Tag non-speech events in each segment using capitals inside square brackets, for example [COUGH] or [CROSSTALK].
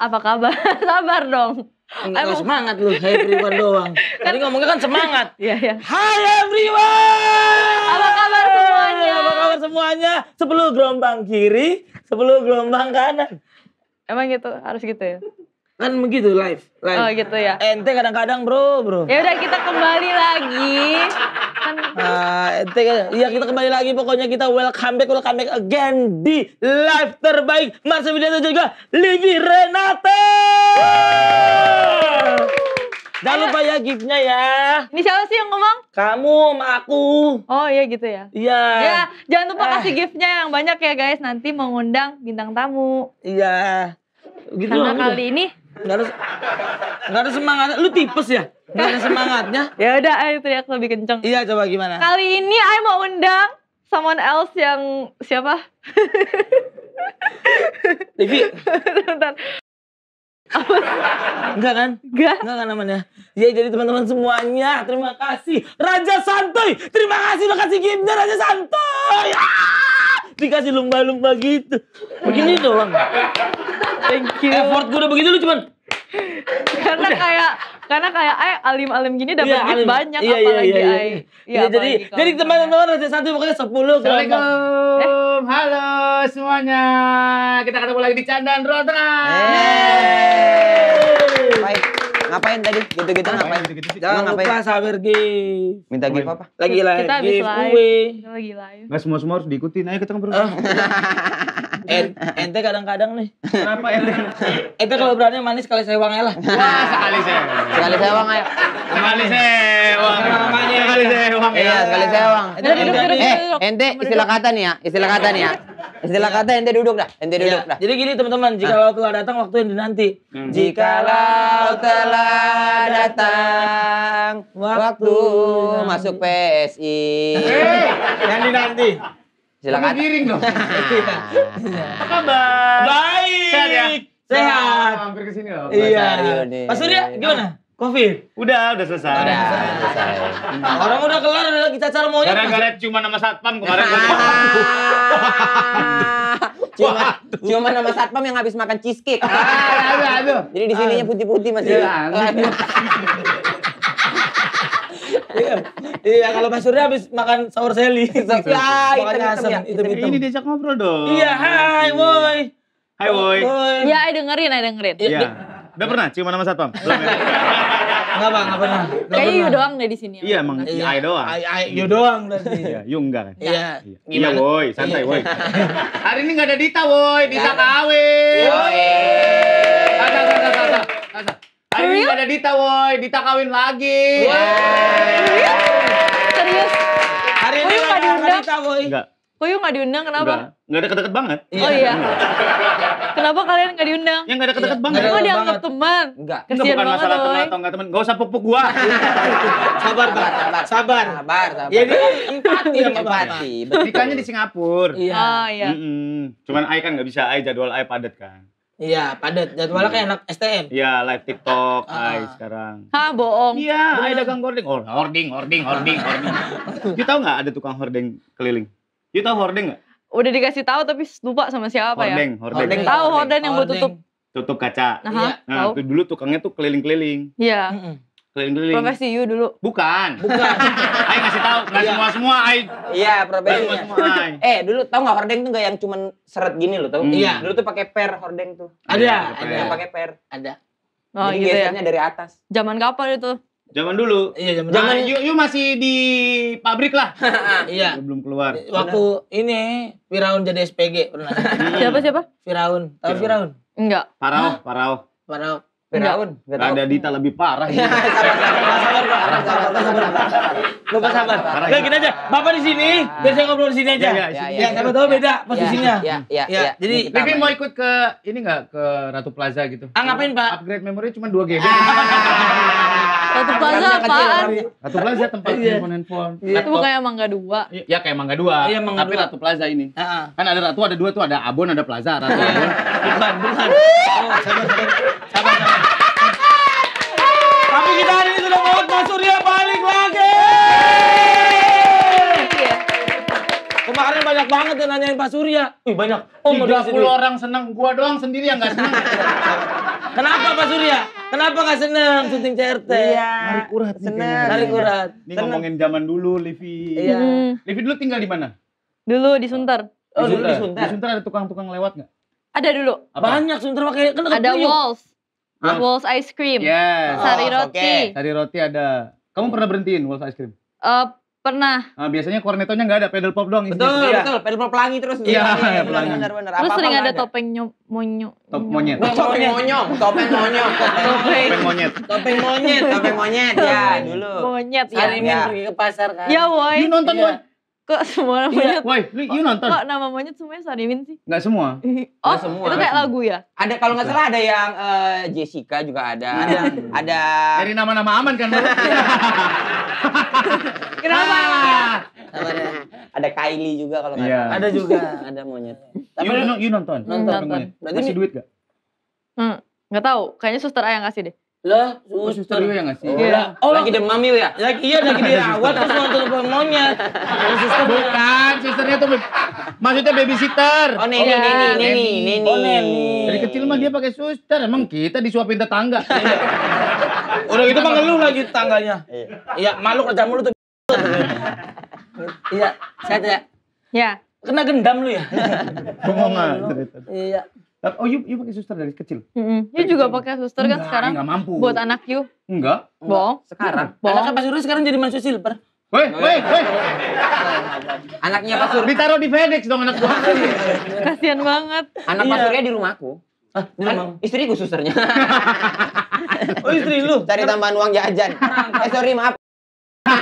Apa kabar? [LAUGHS] Sabar dong. Enggak Emang... semangat lu, hai everyone doang. [LAUGHS] Kan- Tadi ngomongnya kan semangat. Iya, iya. Hai everyone! Apa kabar semuanya? Apa kabar semuanya? Sebelum gelombang kiri, sebelum gelombang kanan. Emang gitu, harus gitu ya? kan begitu live, live. Oh gitu ya. Ente kadang-kadang bro, bro. Ya udah kita kembali lagi. Kan. Ah, ente ya kita kembali lagi pokoknya kita welcome back, welcome back again di live terbaik Marcel Widianto juga Livi Renata. Jangan lupa ya giftnya ya. Ini siapa sih yang ngomong? Kamu sama aku. Oh iya gitu ya. Iya. Ya, jangan lupa eh. kasih giftnya yang banyak ya guys. Nanti mengundang bintang tamu. Iya. Gitu Karena kali ini Enggak ada enggak ada semangat Lu tipes ya? Enggak ada semangatnya. ya udah ayo teriak ya, lebih kenceng. Iya, coba gimana? Kali ini ayo mau undang someone else yang siapa? Devi. Bentar. Enggak kan? Enggak. Enggak kan namanya. Ya jadi teman-teman semuanya, terima kasih. Raja Santuy, terima kasih lokasi gamenya Raja Santuy. Ah! dikasih lumba-lumba gitu. Begini doang. Thank you. Effort gue udah begitu lu cuman karena udah. kayak karena kayak ay alim-alim gini dapat ya, duit banyak iya, iya, apalagi iya, iya, ay. Iya, ya, jadi jadi teman-teman ada satu pokoknya sepuluh. Assalamualaikum. Eh. Halo semuanya. Kita ketemu lagi di candan Rotra. Hey. Baik. Ngapain tadi? Gitu-gitu ngapain? Gitu -gitu Jangan ngapain. lupa sabar Minta gift apa? Lagi live. Kita habis live. Lagi live. Gak semua-semua harus diikutin. Ayo kita ngobrol. Oh. [LAUGHS] ente kadang-kadang nih. Kenapa ente? Ente kalau berani manis sekali sewang lah. Wah, sekali sewang. Sekali sewang ya. Sekali sewang. Sekali sewang. Ya. Iya, sekali sewang. Ente eh, istilah kata nih ya, istilah kata nih ya. Istilah iya. kata ente duduk dah, ente iya. duduk dah. Jadi gini teman-teman, jika lo telah datang waktu yang dinanti. Hmm. Jikalau telah datang waktu, masuk PSI. Eh, yang dinanti. Silakan. Giring dong. [LAUGHS] Iya. Apa kabar? Baik. Sehat ya? Sehat. Nah, hampir sini loh. Iya. Mas Surya gimana? Covid, udah, udah selesai. Udah, udah selesai. Nah, orang udah kelar, udah kita cara monyet. Karena gara cuma nama satpam kemarin. [LAUGHS] cuma, cuma nama satpam yang habis makan cheesecake. Ah, aduh, aduh. Jadi di sininya ah. putih-putih masih. Iya, iya, iya kalau Mas Surya habis makan sahur seli. [LAUGHS] Ah, ya, itu asam, itu itu. Ini diajak ngobrol dong. Iya, hai, woi. Hai, woi. Iya, dengerin, dengerin. Iya. iya. Udah pernah ciuman sama satpam? Belum ya? Enggak bang, enggak pernah. Kayaknya you doang deh di sini. Iya, emang iya. I doang. I, I, you doang berarti. Iya, you enggak kan? Iya. Iya, woi, santai woi. Iya. Hari ini enggak ada Dita woi, Dita iya. kawin Woi. Tasa, tasa, tasa, Hari ini enggak ada Dita woi, Dita kawin lagi. Woi. Iya. Serius? Hari ini enggak ada Dita woi. Enggak. Koyo nggak diundang kenapa? Nggak deket-deket banget. Oh iya. Iya. iya. kenapa kalian nggak diundang? Ya gak deket-deket iya. banget. Kok dianggap teman? Enggak. Kesian bukan masalah teman atau nggak teman. Gak usah pupuk gua. [LAUGHS] sabar, sabar, sabar, sabar, sabar, sabar. Ya ini empati, empati. Nikahnya di Singapura. Iya. Oh iya. Cuman Ai kan nggak bisa Ai jadwal Ai padat kan. Iya, padat. Jadwalnya kayak anak STM. Iya, live TikTok ah, ah. Ai sekarang. Hah, bohong. Iya, Ai dagang hording, Oh, hording, hording, hording, hording. Kita [LAUGHS] tahu nggak ada tukang hording keliling? You tahu hording nggak? Udah dikasih tahu tapi lupa sama siapa Hording, ya. hording. hordeng. Tahu hording yang buat tutup tutup kaca. Aha, iya. nah, tahu. Itu dulu tukangnya tuh keliling-keliling. Iya. -mm. Keliling-keliling. Profesi you dulu. Bukan. Bukan. Ayo [LAUGHS] ngasih tahu, nggak semua semua Ayo. Iya, profesi. Semua semua Ayo. Eh, dulu tahu nggak hording tuh nggak yang cuman seret gini loh, tau? Iya. Dulu tuh pakai per hording tuh. Ada, ada. ada. Yang pakai per. Ada. Oh, Jadi gitu ya. dari atas. Zaman kapan itu? Zaman dulu. Iya, zaman. Zaman nah, yuk, yuk masih di pabrik lah. [LAUGHS] iya. Belum keluar. Waktu Ada. ini Firaun jadi SPG pernah. [LAUGHS] Iya. siapa siapa? Firaun. Tahu Firaun? Enggak. Parau, Parau. Parau. Firaun. Ada Dita lebih parah. Ya. [LAUGHS] sabar, sabar, sabar, Lupa sabar. gini aja. Bapak di sini, ah. biar saya ngobrol di sini aja. Iya, iya, ya, siapa tahu beda ya, posisinya. Iya, iya, iya. Jadi Pipi mau ikut ke ini enggak ke Ratu Plaza gitu? Ah, ngapain, Pak? Upgrade memori cuma 2 GB. Ah satu Plaza apaan? satu Plaza tempat handphone-handphone. Iya. Iya. Itu bukan yang Mangga Dua. Ya kayak Mangga Dua. Iya, Mangga Tapi Ratu Plaza ini. Kan ada Ratu, ada dua tuh, ada Abon, ada Plaza, Ratu iya. Abon. Bukan, bukan. Oh, sabar, sabar. Tapi kita hari ini sudah mau Mas Surya balik lagi. Kemarin banyak banget yang nanyain Pak Surya. Ih banyak. Oh, 30 orang senang, gua doang sendiri yang nggak senang. Kenapa Pak Surya? Kenapa gak seneng syuting CRT? Iya. Tarik urat. Seneng. Tarik urat. Ini ngomongin zaman dulu, Livi. Iya. Livi dulu tinggal di mana? Dulu di Sunter. Oh, di Sunter. di Sunter. Di Sunter ada tukang-tukang lewat gak? Ada dulu. Apa? Banyak Sunter pakai kan ada walls. Ah. Walls ice cream. Yes. Sari oh, roti. Okay. Sari roti ada. Kamu pernah berhentiin walls ice cream? Uh, Pernah. Nah, biasanya kornetonya nggak ada, pedal pop doang. Betul, iya. betul. Pedal pop pelangi terus. Iya, ya, pelangi. Benar, benar. Terus sering ada topeng monyong. Top monyet. topeng monyong, topeng monyong. Topeng monyet. Topeng monyet, topeng monyet. Ya, dulu. Monyet ya. Hari ini pergi ke pasar kan. Ya, woi. Ini nonton, woi. Iya. Kok [LAUGHS] semua nama iya. monyet? Woi, lu you nonton? Kok nama monyet semuanya Sarimin sih? Enggak semua. [LAUGHS] Oh, Nggak semua. itu kayak lagu ya? Ada kalau enggak gitu. salah ada yang uh, Jessica juga ada. ada ada Dari nama-nama aman kan? [LAUGHS] Kenapa? Ah. ada, Kylie juga kalau enggak yeah. salah. Ada juga, ada monyet. Tapi you, you, you nonton? Nonton. nonton. Berarti Masih duit enggak? Hmm, enggak tahu. Kayaknya suster A yang kasih deh. Lah, suster. suster ya gak sih? Iya. iya. oh, lagi demam ya? Lagi iya lagi dirawat terus nonton film monyet. bukan, susternya tuh maksudnya babysitter. Oh, neni, oh, neni, iya, neni, oh, neni. Dari kecil mah dia pakai suster, emang kita disuapin tetangga. [LAUGHS] Udah gitu mah ngeluh lagi tetangganya. Iya, iya malu kerja mulu tuh. Iya, saya tidak, Ya. Kena gendam lu ya. Bengong Iya. Oh, you, you pakai suster dari kecil? Mm -hmm. You juga kecil. Gitu. pakai suster kan enggak, sekarang? Enggak mampu. Buat anak you? Enggak. Bohong. Sekarang? Bohong. Anaknya Pak Surya sekarang jadi manusia silver. Woi, woi, woi. Anaknya Pak Surya. Ditaruh di FedEx dong anak gua. [LAUGHS] Kasian banget. Anak Pak iya. Surya di rumahku. Ah, di istri kan Istriku susternya. [LAUGHS] oh istri lu? Cari tambahan uang jajan. Kan- eh sorry maaf. [LAUGHS]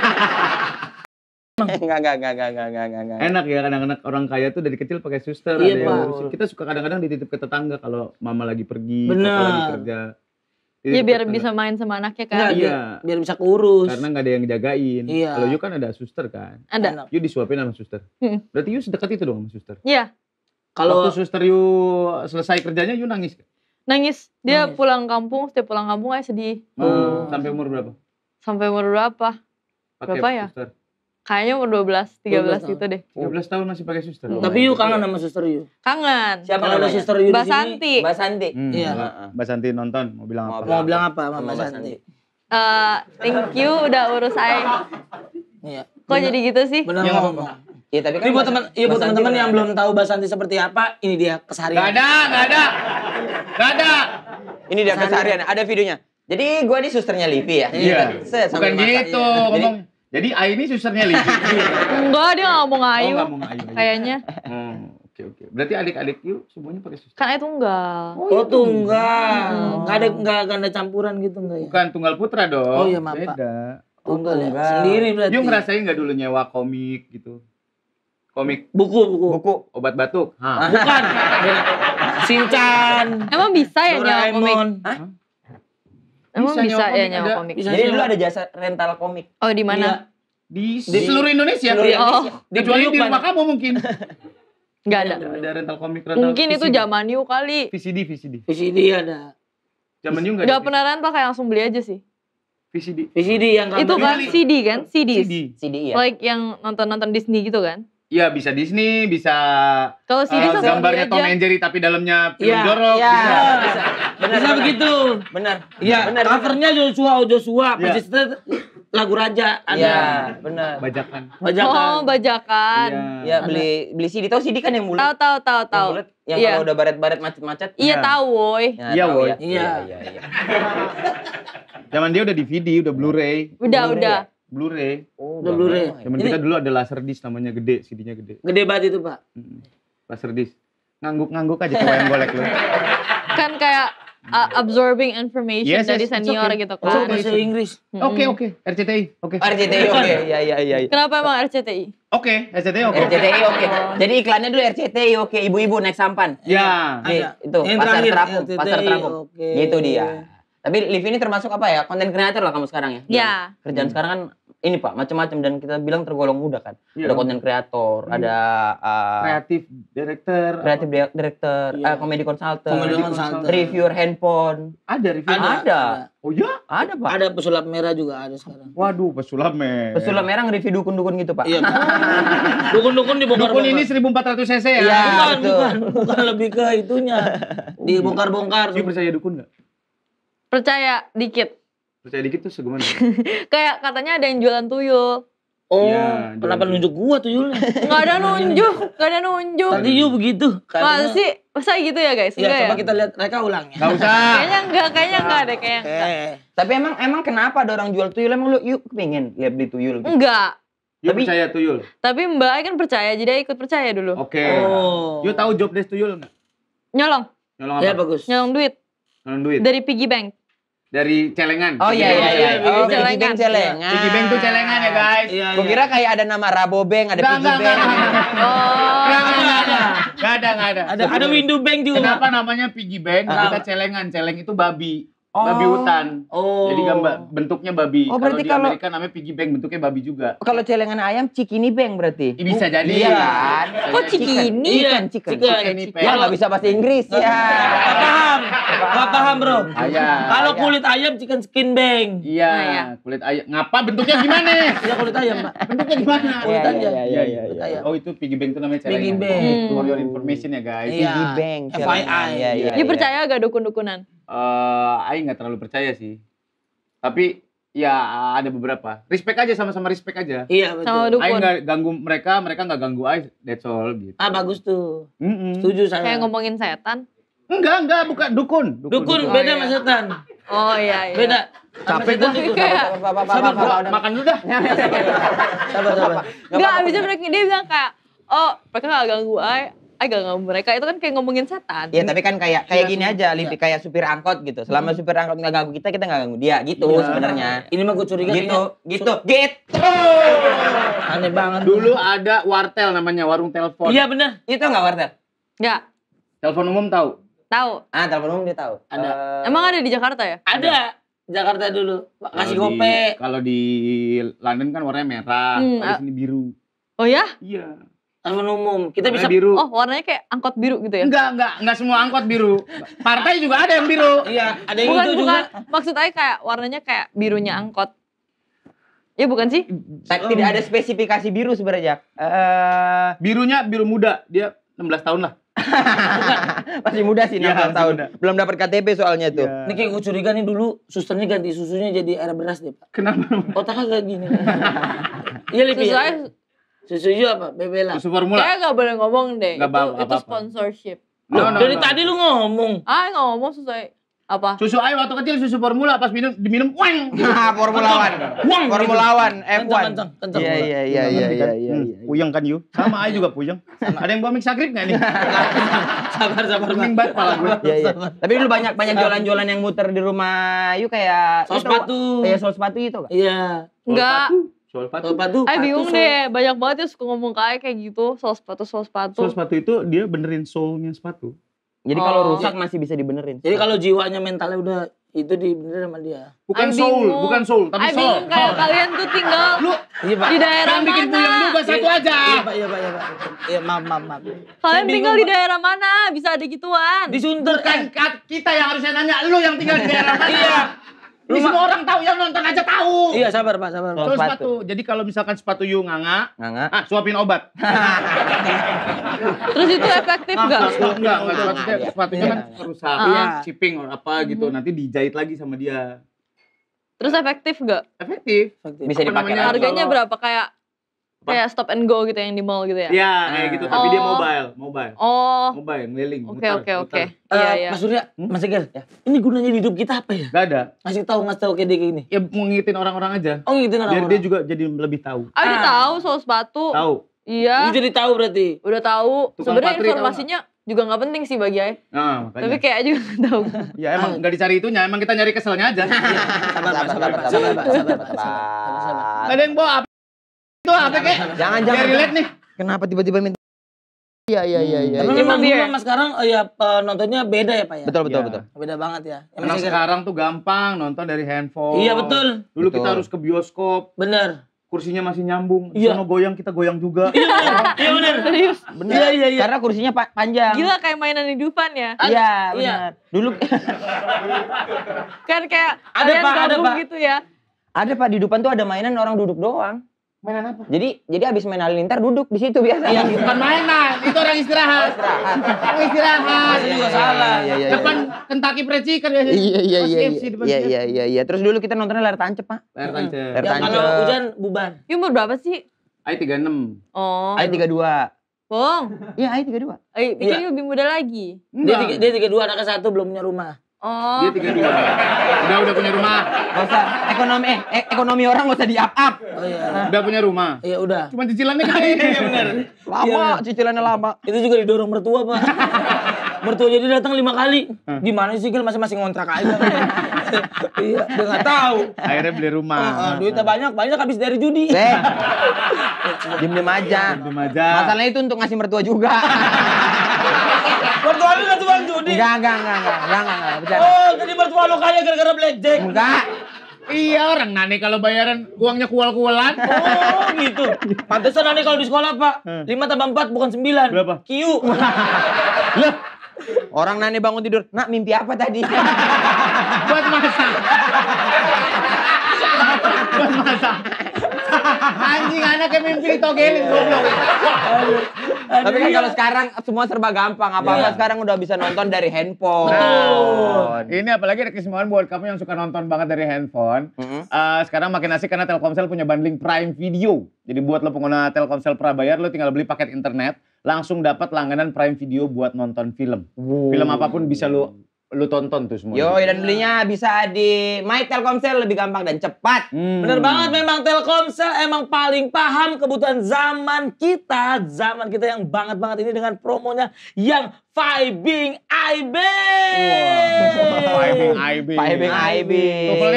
[LAUGHS] Enggak, enggak, enggak, enggak, enggak, enggak, enggak. Enak ya kadang-kadang orang kaya tuh dari kecil pakai suster. Iya, ada yang Kita suka kadang-kadang dititip ke tetangga kalau mama lagi pergi, Bener. papa lagi kerja. Iya, iya biar tetangga. bisa main sama anaknya kan. Enggak, iya. Biar, bisa keurus. Karena nggak ada yang jagain. Iya. Kalau you kan ada suster kan. Ada. You disuapin sama suster. Hmm. Berarti you sedekat itu dong sama suster. Iya. Kalau waktu suster you selesai kerjanya you nangis. Nangis. Dia nangis. pulang kampung, setiap pulang kampung aja sedih. Oh, hmm. Sampai umur berapa? Sampai umur berapa? Pake berapa ya? Suster Kayaknya umur 12, 13 belas gitu deh. 13 tahun masih pakai suster. Hmm. Tapi yuk kangen sama suster yuk. Kangen. Siapa nama suster yuk? Basanti. Santi. Mbak Basanti. Hmm, iya. Basanti nonton, mau bilang apa? Mau bilang apa sama Santi. Uh, thank you udah urus saya. Iya. Kok bener, jadi gitu sih? Benar ya, Iya tapi kan. Ini buat teman, iya buat teman-teman yang belum tahu Santi seperti apa, ini dia keseharian. Gak ada, gak ada, gak ada. Ini dia keseharian. Ada videonya. Jadi gue di susternya Livi ya. Iya. Yeah. Bukan gitu, iya. ngomong. Jadi A ini susernya Lili. [LAUGHS] Enggak, dia nggak mau ngayu. Oh, nggak mau ngayu. Iya. Kayaknya. Hmm. Oke oke. Berarti adik-adik yuk semuanya pakai suster. Kan itu tunggal. Oh, oh itu iya tunggal. Enggak hmm. ada enggak ada campuran gitu enggak ya? Bukan tunggal putra dong. Oh iya, maaf. Beda. Oh, tunggal, ya. Sendiri berarti. You ngerasain enggak dulu nyewa komik gitu? Komik. Buku, buku. Buku obat batuk. Hah. Bukan. [LAUGHS] Sincan. Emang bisa ya nyewa komik? Hah? Emang bisa, bisa nyawa ya nyawa komik. Bisa Jadi dulu ada jasa rental komik. Oh, di mana? Iya. Di, di seluruh Indonesia. Seluruh oh. Indonesia. Oh. Kecuali di rumah kamu mungkin. Enggak [LAUGHS] ada. Iya, ada rental komik rental. Mungkin VCD. itu zaman new kali. VCD, VCD. VCD ada. Zaman new enggak ada. pernah rental kayak langsung beli aja sih. VCD. VCD yang itu kan CD kan? CD. CD. CD ya. Like yang nonton-nonton Disney gitu kan? Iya bisa Disney, bisa kalau series uh, gambarnya Tom and Jerry tapi dalamnya iya, film ya, jorok ya, bisa. bisa. Benar, bisa benar. begitu. Benar. Iya, covernya Joshua oh Joshua, ya. lagu raja ada. Iya, benar. Bajakan. Bajakan. Oh, bajakan. Iya, ya, beli beli CD. Tahu CD kan yang mulut. Tahu, tahu, tahu, tahu. Yang yang ya. kalau udah baret-baret macet-macet. Iya, iya. tahu, woi. Iya, iya woi. Iya, iya, iya. Zaman dia udah DVD, udah Blu-ray. Udah, Blu udah. Ya? Blu-ray. Oh, udah Blu-ray. Zaman ya. kita dulu ada disc namanya gede, CD-nya gede. Gede banget itu, Pak. Hmm. disc. Ngangguk-ngangguk aja kayak boleh golek lu. [LAUGHS] Kan kayak uh, absorbing information yes, yes, dari senior okay. gitu kan. Oh, bahasa Inggris. Oke, hmm. oke. RCTI. Oke. Okay. RCTI oke. Okay. Iya, iya, iya. Ya. Kenapa emang RCTI? Oke, okay, RCTI oke. Okay. RCTI oke. Okay. Jadi iklannya dulu RCTI oke, okay. ibu-ibu naik sampan. Iya. Yeah. Itu, pasar terapung, pasar terapung. Okay. Gitu dia. Tapi Liv ini termasuk apa ya? Konten kreator lah kamu sekarang ya? Iya. Kerjaan hmm. sekarang kan ini pak macam-macam dan kita bilang tergolong muda kan yeah. ada konten kreator yeah. Hmm. ada uh, kreatif director kreatif director yeah. Iya. uh, komedi konsultan reviewer handphone ada review. ada. ada oh ya ada pak ada pesulap merah juga ada sekarang waduh pesulap merah pesulap merah nge-review dukun-dukun gitu pak iya [LAUGHS] dukun-dukun bongkar dukun ini 1400 cc ya, yeah, bukan, bukan bukan lebih ke itunya [LAUGHS] dibongkar-bongkar dia percaya dukun nggak percaya dikit percaya dikit tuh segimana [LAUGHS] kayak katanya ada yang jualan tuyul Oh, ya, kenapa tuyul. nunjuk gua tuyul? Enggak ada nunjuk, nggak ada nunjuk. Tadi yuk begitu. Masa sih? Masa gitu ya, guys? Iya, ya, coba ya? kita lihat mereka ulangnya. Enggak usah. kayaknya enggak, kayaknya enggak ada kayaknya. Okay. Enggak. Eh. Tapi emang emang kenapa ada orang jual tuyul? Emang lu yuk pengen lihat beli tuyul gitu? Enggak. Yuk tapi, percaya tuyul. Tapi Mbak kan percaya, jadi ikut percaya dulu. Oke. Okay. Oh. Yuk tahu job desk tuyul enggak? Nyolong. Nyolong iya, apa? Ya bagus. Nyolong duit. Nyolong duit. Dari piggy bank dari celengan. Oh iya iya iya. Oh, celengan. celengan. Piggy bank tuh celengan ya guys. Iya, iya. Gue kira kayak ada nama Rabo Bank, ada Piggy Bank. Enggak enggak enggak. Oh. Enggak ada enggak ada. Ada ada Window Bank juga. Kenapa namanya Piggy Bank? Ah. Kita celengan. Celeng itu babi. Oh. Babi hutan. Oh. Jadi gambar bentuknya babi. Oh, kalau di kalau, namanya piggy bank bentuknya babi juga. Kalau celengan ayam cikini bank berarti. Ini bisa jadi iya. kan. Oh, cikini. kan chicken. Iya, chicken. chicken. Ya nggak bisa bahasa Inggris ya. Gak paham. Gak paham, Bro. Ayam. Kalau iya. kulit ayam chicken skin bank. Nah, iya, kulit ayam. Ngapa bentuknya gimana? Iya, kulit ayam, Bentuknya gimana? Kulit ayam. Iya, iya, iya. Oh, itu piggy bank itu namanya celengan. Piggy bank. For your information ya, guys. Piggy bank. FYI. Iya, iya. You percaya gak dukun-dukunan? uh, Aing nggak terlalu percaya sih. Tapi ya ada beberapa. Respect aja sama-sama respect aja. Iya betul. Sama dukun. Aing nggak ganggu mereka, mereka nggak ganggu Aing. That's all gitu. Ah bagus tuh. Mm -mm. Setuju saya. Kayak ngomongin setan. Enggak, enggak, bukan dukun. Dukun, dukun, dukun. beda oh, iya. sama setan. Oh iya, iya. Beda. Capek tuh. Sabar, sabar, sabar, makan dulu dah. sabar, sabar. Enggak, abisnya mereka, dia bilang kayak, oh mereka gak ganggu ay, agak ngomong mereka itu kan kayak ngomongin setan. Iya, tapi kan kayak kayak iya, gini kan? aja, iya. lebih kayak supir angkot gitu. Selama hmm. supir angkot nggak ganggu kita, kita nggak ganggu dia gitu ya. sebenarnya. Ini mah gue curiga gitu, gitu, gitu. Aneh banget. Dulu ada wartel namanya warung telepon. Iya benar. Itu nggak wartel? Nggak. Telepon umum tahu? Tahu. Ah, telepon umum dia tahu. Ada. Eh, Emang ada di Jakarta ya? Ada. Jakarta dulu, kasih gope. Kalau di London kan warnanya merah, hmm, kalau di ah. sini biru. Oh ya? Iya. Angkutan umum. Kita warnanya bisa biru. Oh, warnanya kayak angkot biru gitu ya? Enggak, enggak, enggak semua angkot biru. Partai juga ada yang biru. iya, ada yang bukan, itu bukan. juga. Maksud saya kayak warnanya kayak birunya angkot. Ya bukan sih? Hmm. Tidak ada spesifikasi biru sebenarnya. Uh, birunya biru muda. Dia 16 tahun lah. [LAUGHS] Masih muda sih 16 ya, tahun. Muda. Belum dapat KTP soalnya tuh. Iya. Ini kayak gue curiga nih dulu susternya ganti susunya jadi air beras deh, Pak. Kenapa? Otaknya kayak gini. [LAUGHS] Iya, lebih. Susuju apa? Bebela. Susu formula. Kayak gak boleh ngomong deh. Gak itu, apa, -apa. itu sponsorship. Loh, no, no, dari no. tadi lu ngomong. Ah, ngomong sesuai apa? Susu air waktu kecil susu formula pas minum diminum weng. Nah, [LAUGHS] formulawan. Weng. Gitu. Formulawan F1. Kencang, kencang, Iya, iya, iya, iya, iya, iya, iya. Puyeng kan you? Sama air juga puyeng. Ada yang bawa mix agrip enggak nih? [LAUGHS] sabar, sabar. Mending banget pala gue. Iya, iya. Tapi lu banyak banyak jualan-jualan yang muter di rumah you kayak saus sepatu. Kayak saus sepatu itu kan? Iya. Enggak. Soal sepatu. Soal sepatu. Ay, bingung soul. deh, banyak banget yang suka ngomong kayak kayak gitu, soal sepatu, soal sepatu. Soal sepatu itu dia benerin soulnya sepatu. Jadi oh. kalau rusak masih bisa dibenerin. Jadi kalau jiwanya mentalnya udah itu dibenerin sama dia. Bukan soul, bukan soul, tapi soul. soul. Bingung kayak kalian tuh tinggal lu, iya, pak. di daerah mana? bikin puyeng lu satu iya, aja. Iya, Pak, iya, Pak, iya, Pak. Iya, maaf, maaf, maaf. Kalian tinggal di daerah mana? Bisa ada gituan. Di Sunter. kan? Eh. kita yang harusnya nanya, lu yang tinggal di daerah mana? Iya. Ini semua orang tahu yang nonton aja tahu. Iya sabar pak sabar. Soal sepatu. sepatu. Jadi kalau misalkan sepatu yuk nganga, nganga, ah, suapin obat. [LAUGHS] Terus itu efektif nggak? Enggak enggak. Sepatunya, sepatunya kan rusak, ah, iya. Ah. shipping or apa gitu. Hmm. Nanti dijahit lagi sama dia. Terus efektif nggak? Efektif. Bisa dipakai. Harganya berapa? Kayak apa? Kayak stop and go gitu yang di mall gitu ya? Iya, kayak gitu. Tapi oh. dia mobile, mobile. Oh. Mobile, ngeliling. Oke, oke, oke. Iya, eh, iya, Mas Surya, hmm? Mas Eger, ya. ini gunanya hidup kita apa ya? Gak ada. Masih tahu ngasih tahu kayak dia kayak gini. Ya mau orang-orang aja. Oh, ngingetin orang-orang. Biar dia juga jadi lebih tahu. Ah, dia ah. tahu soal sepatu. Tahu. Iya. Dia jadi tahu berarti. Udah tahu. Sebenarnya informasinya juga nggak penting sih bagi ay. Nah, Tapi kayak aja nggak tahu. Iya [LAUGHS] emang ah. nggak dicari itunya, emang kita nyari keselnya aja. Iya, sabar, sabar, sabar, sabar, itu apa kek? Jangan jangan. relate nih. Kenapa tiba-tiba minta Iya iya iya iya. Tapi memang dia memang sekarang ya nontonnya beda ya Pak ya. Betul betul iya. betul. Beda banget ya. Karena sekarang tuh gampang nonton dari handphone. Iya betul. Dulu kita harus ke bioskop. Bener. Kursinya masih nyambung. Iya. Sono goyang kita goyang juga. Iya [LAUGHS] iya bener. Serius. Bener. Iya iya iya. Karena kursinya panjang. Gila kayak mainan di Dufan ya. Iya iya. Dulu kan kayak ada pak, ada pak. gitu ya. Ada pak di Dufan tuh ada mainan orang duduk doang. Mainan apa? Jadi jadi habis main halilintar duduk di situ biasa. Iya, bukan mainan, itu orang istirahat. istirahat. Orang istirahat. Itu iya, iya, iya, salah. Iya, iya, depan Kentucky Fried Chicken ya. Iya iya iya. Iya iya iya iya. Terus dulu kita nontonnya layar tancep, Pak. Layar tancep. Layar ya, tancep. Kalau hujan buban. Ya umur berapa sih? Ai 36. Oh. Ai 32. Bong. Iya, Ai 32. Ai, pikir lebih muda lagi. Dia, dia 32 anak satu belum punya rumah. Oh. Dia tiga dua. Udah udah punya rumah. Gak usah. Ekonomi eh, eh ekonomi orang gak usah di up up. Oh, iya. Udah punya rumah. Iya udah. Cuma cicilannya kan? [LAUGHS] iya benar. Lama iya, cicilannya lama. Itu juga didorong mertua pak. [LAUGHS] mertua jadi datang lima kali. Hmm. Gimana sih Gil masing-masing ngontrak aja. [LAUGHS] iya. Dia nggak tahu. Akhirnya beli rumah. Uh, uh, duitnya banyak banyak habis dari judi. Eh. Diem aja. Diem aja. Masalahnya itu untuk ngasih mertua juga. Mertua lu gak tukang judi? Enggak, enggak, enggak, enggak, enggak, enggak, enggak, enggak. Oh, jadi mertua lu kaya gara-gara blackjack? Enggak. Iya orang Nani kalau bayaran uangnya kual-kualan. Oh gitu. Pantesan Nani kalau di sekolah Pak. Hmm. lima tambah empat bukan sembilan. Berapa? Kiu. [LAUGHS] Lah. orang Nani bangun tidur. Nak mimpi apa tadi? [LAUGHS] Buat masak. [LAUGHS] Buat masak. Anjing anaknya mimpi ditogelin goblok. Tapi kan kalau sekarang semua serba gampang. Apa-apa iya. sekarang udah bisa nonton dari handphone. Betul. Nah, ini apalagi ada kesemuan buat kamu yang suka nonton banget dari handphone. Mm-hmm. Eh, sekarang makin asik karena Telkomsel punya bundling Prime Video. Jadi buat lo pengguna Telkomsel prabayar, lo tinggal beli paket internet langsung dapat langganan Prime Video buat nonton film. Film apapun bisa lo lu tonton tuh semua. Yo, dan belinya bisa di My Telkomsel lebih gampang dan cepat. Hmm. Bener banget memang Telkomsel emang paling paham kebutuhan zaman kita, zaman kita yang banget banget ini dengan promonya yang Fibing IB. Wow. IB. Fibing IB.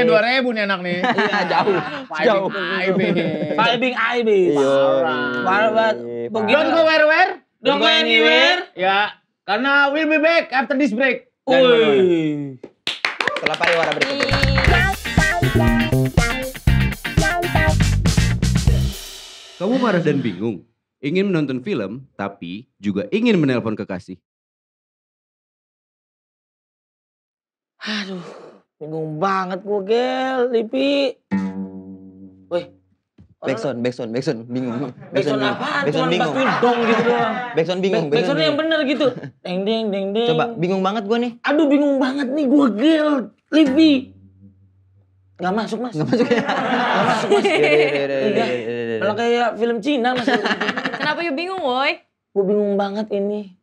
dua ribu nih anak nih. Iya, [LAUGHS] jauh. Vibing IB. Fibing IB. Iya. Parah. Parah. Don't go where where? Don't go anywhere. Ya, karena we'll be back after this break. Setelah pariwara berikutnya. Kamu marah dan bingung? Ingin menonton film, tapi juga ingin menelpon kekasih. Aduh, bingung banget gue, Gel, Lipi. Woi. Backsound, backsound, backsound, bingung. Backsound ah, apa? Backsound bingung. dong gitu doang. [LAUGHS] Backsound bingung. Backsound yang benar gitu. Deng deng deng deng. Coba bingung banget gue nih. Aduh bingung banget nih gue gel, Livi. Gak masuk mas. Gak masuk ya. [LAUGHS] Gak masuk mas. Iya, iya, iya, Kalau kayak film Cina mas. [LAUGHS] Kenapa yuk bingung woi? Gue bingung banget ini.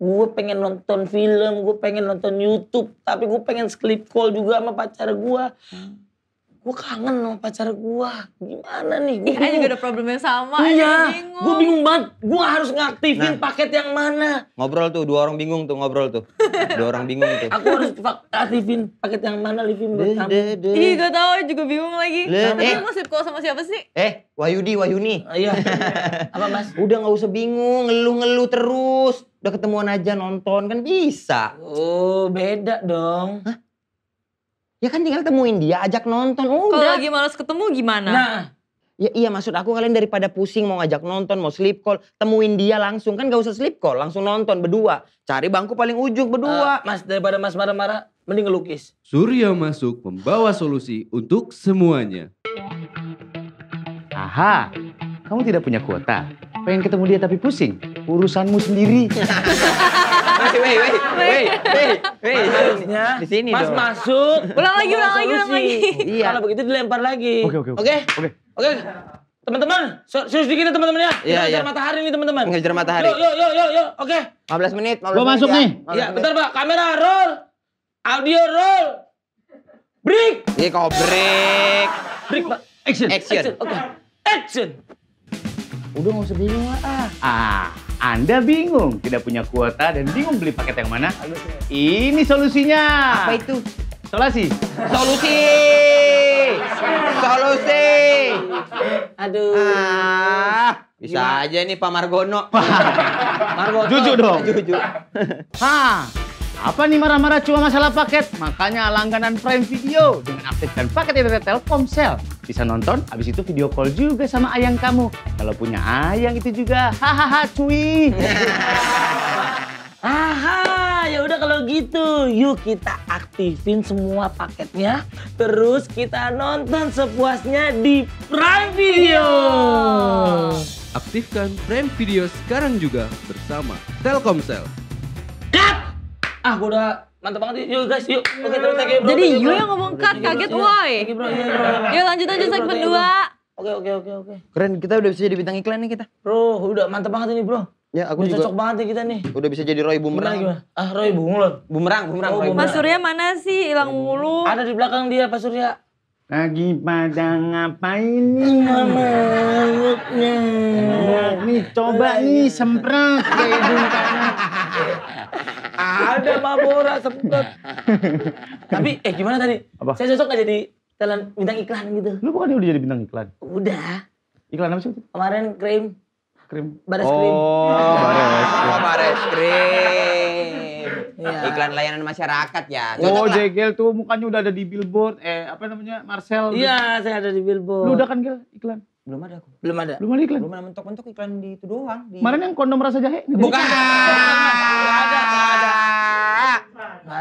Gue pengen nonton film, gue pengen nonton YouTube, tapi gue pengen sleep call juga sama pacar gue gue kangen sama pacar gue gimana nih gue iya, juga ada problem yang sama iya gue bingung banget gue harus ngaktifin nah, paket yang mana ngobrol tuh dua orang bingung tuh ngobrol tuh dua orang bingung tuh aku harus aktifin paket yang mana Livin buat kamu ih gak tau juga bingung lagi Le, tapi eh. masih kau sama siapa sih eh Wahyudi, Wahyuni. Oh, iya apa mas udah gak usah bingung ngeluh-ngeluh terus udah ketemuan aja nonton kan bisa oh beda dong Hah? Ya kan tinggal temuin dia, ajak nonton. Oh, Kalau lagi malas ketemu gimana? Nah, Ya iya maksud aku kalian daripada pusing mau ngajak nonton, mau sleep call, temuin dia langsung kan gak usah sleep call, langsung nonton berdua. Cari bangku paling ujung berdua. Uh, mas daripada Mas marah-marah, mending ngelukis. Surya masuk membawa solusi untuk semuanya. Aha, kamu tidak punya kuota. Pengen ketemu dia tapi pusing. Urusanmu sendiri. [LAUGHS] Harusnya di sini Mas dong. masuk. Ulang lagi, ulang lagi, ulang lagi. Iya. Kalau begitu dilempar lagi. Oke, oke, oke. Oke. Oke. Teman-teman, serius dikit ya teman-teman ya. Iya, Kita iya. ngejar matahari nih teman-teman. Ngejar matahari. Yuk, yuk, yuk, yuk, Oke. 15 menit, 15 menit. Gua masuk ya. nih. Iya, bentar Pak. Kamera roll. Audio roll. Break. Iya, kok break. Break, Pak. Action. Action. Oke. Action. Udah nggak usah bingung lah. Ah. ah. Anda bingung, tidak punya kuota dan bingung beli paket yang mana? Ini solusinya. Apa itu? Solusi. Solusi. Solusi. Aduh. Ah, bisa Gimana? aja nih Pak Margono. [LAUGHS] Margono. Jujur dong. Jujur. Hah. Apa nih marah-marah cuma masalah paket? Makanya langganan Prime Video dengan aktifkan paket internet Telkomsel bisa nonton, abis itu video call juga sama ayang kamu. Kalau punya ayang itu juga. Hahaha, cuy. [LAUGHS] Aha, ya udah kalau gitu, yuk kita aktifin semua paketnya, terus kita nonton sepuasnya di Prime Video. Aktifkan Prime Video sekarang juga bersama Telkomsel. Cut! Ah, gua udah mantap banget yuk guys yuk oke okay, terus thank you bro jadi you yang ngomong cut kaget iya, woi iya, [LAUGHS] yuk lanjut aja segmen kedua. Iya, oke oke oke oke keren kita udah bisa jadi bintang iklan nih kita bro udah mantap banget ini bro Ya, aku udah juga. cocok banget nih kita nih. Udah bisa jadi Roy Bumerang. Gimana, Ah, Roy Bumerang. Bumerang, Bumerang. Oh, Mas Surya mana sih? Hilang hmm. mulu. Ada di belakang dia, Pak Surya. Lagi pada ngapain nih? Mama Nih, coba nih semprot kayak hidung ada Mabora sempet. [LAUGHS] Tapi eh gimana tadi? Apa? Saya cocok gak jadi talent bintang iklan gitu. Lu bukan udah jadi bintang iklan? Udah. Iklan apa sih Kemarin krim. Krim. baris krim. Oh, baris krim. Oh, krim. Ya. Iklan layanan masyarakat ya. Oh, cocok oh, Jegel tuh mukanya udah ada di billboard. Eh, apa namanya? Marcel. Iya, saya ada di billboard. Lu udah kan, Gel, iklan? Belum ada aku. Belum ada. Belum ada iklan. Belum ada mentok-mentok iklan di itu doang. Di... Kemarin yang kondom rasa jahe. Bukan. ada, ada.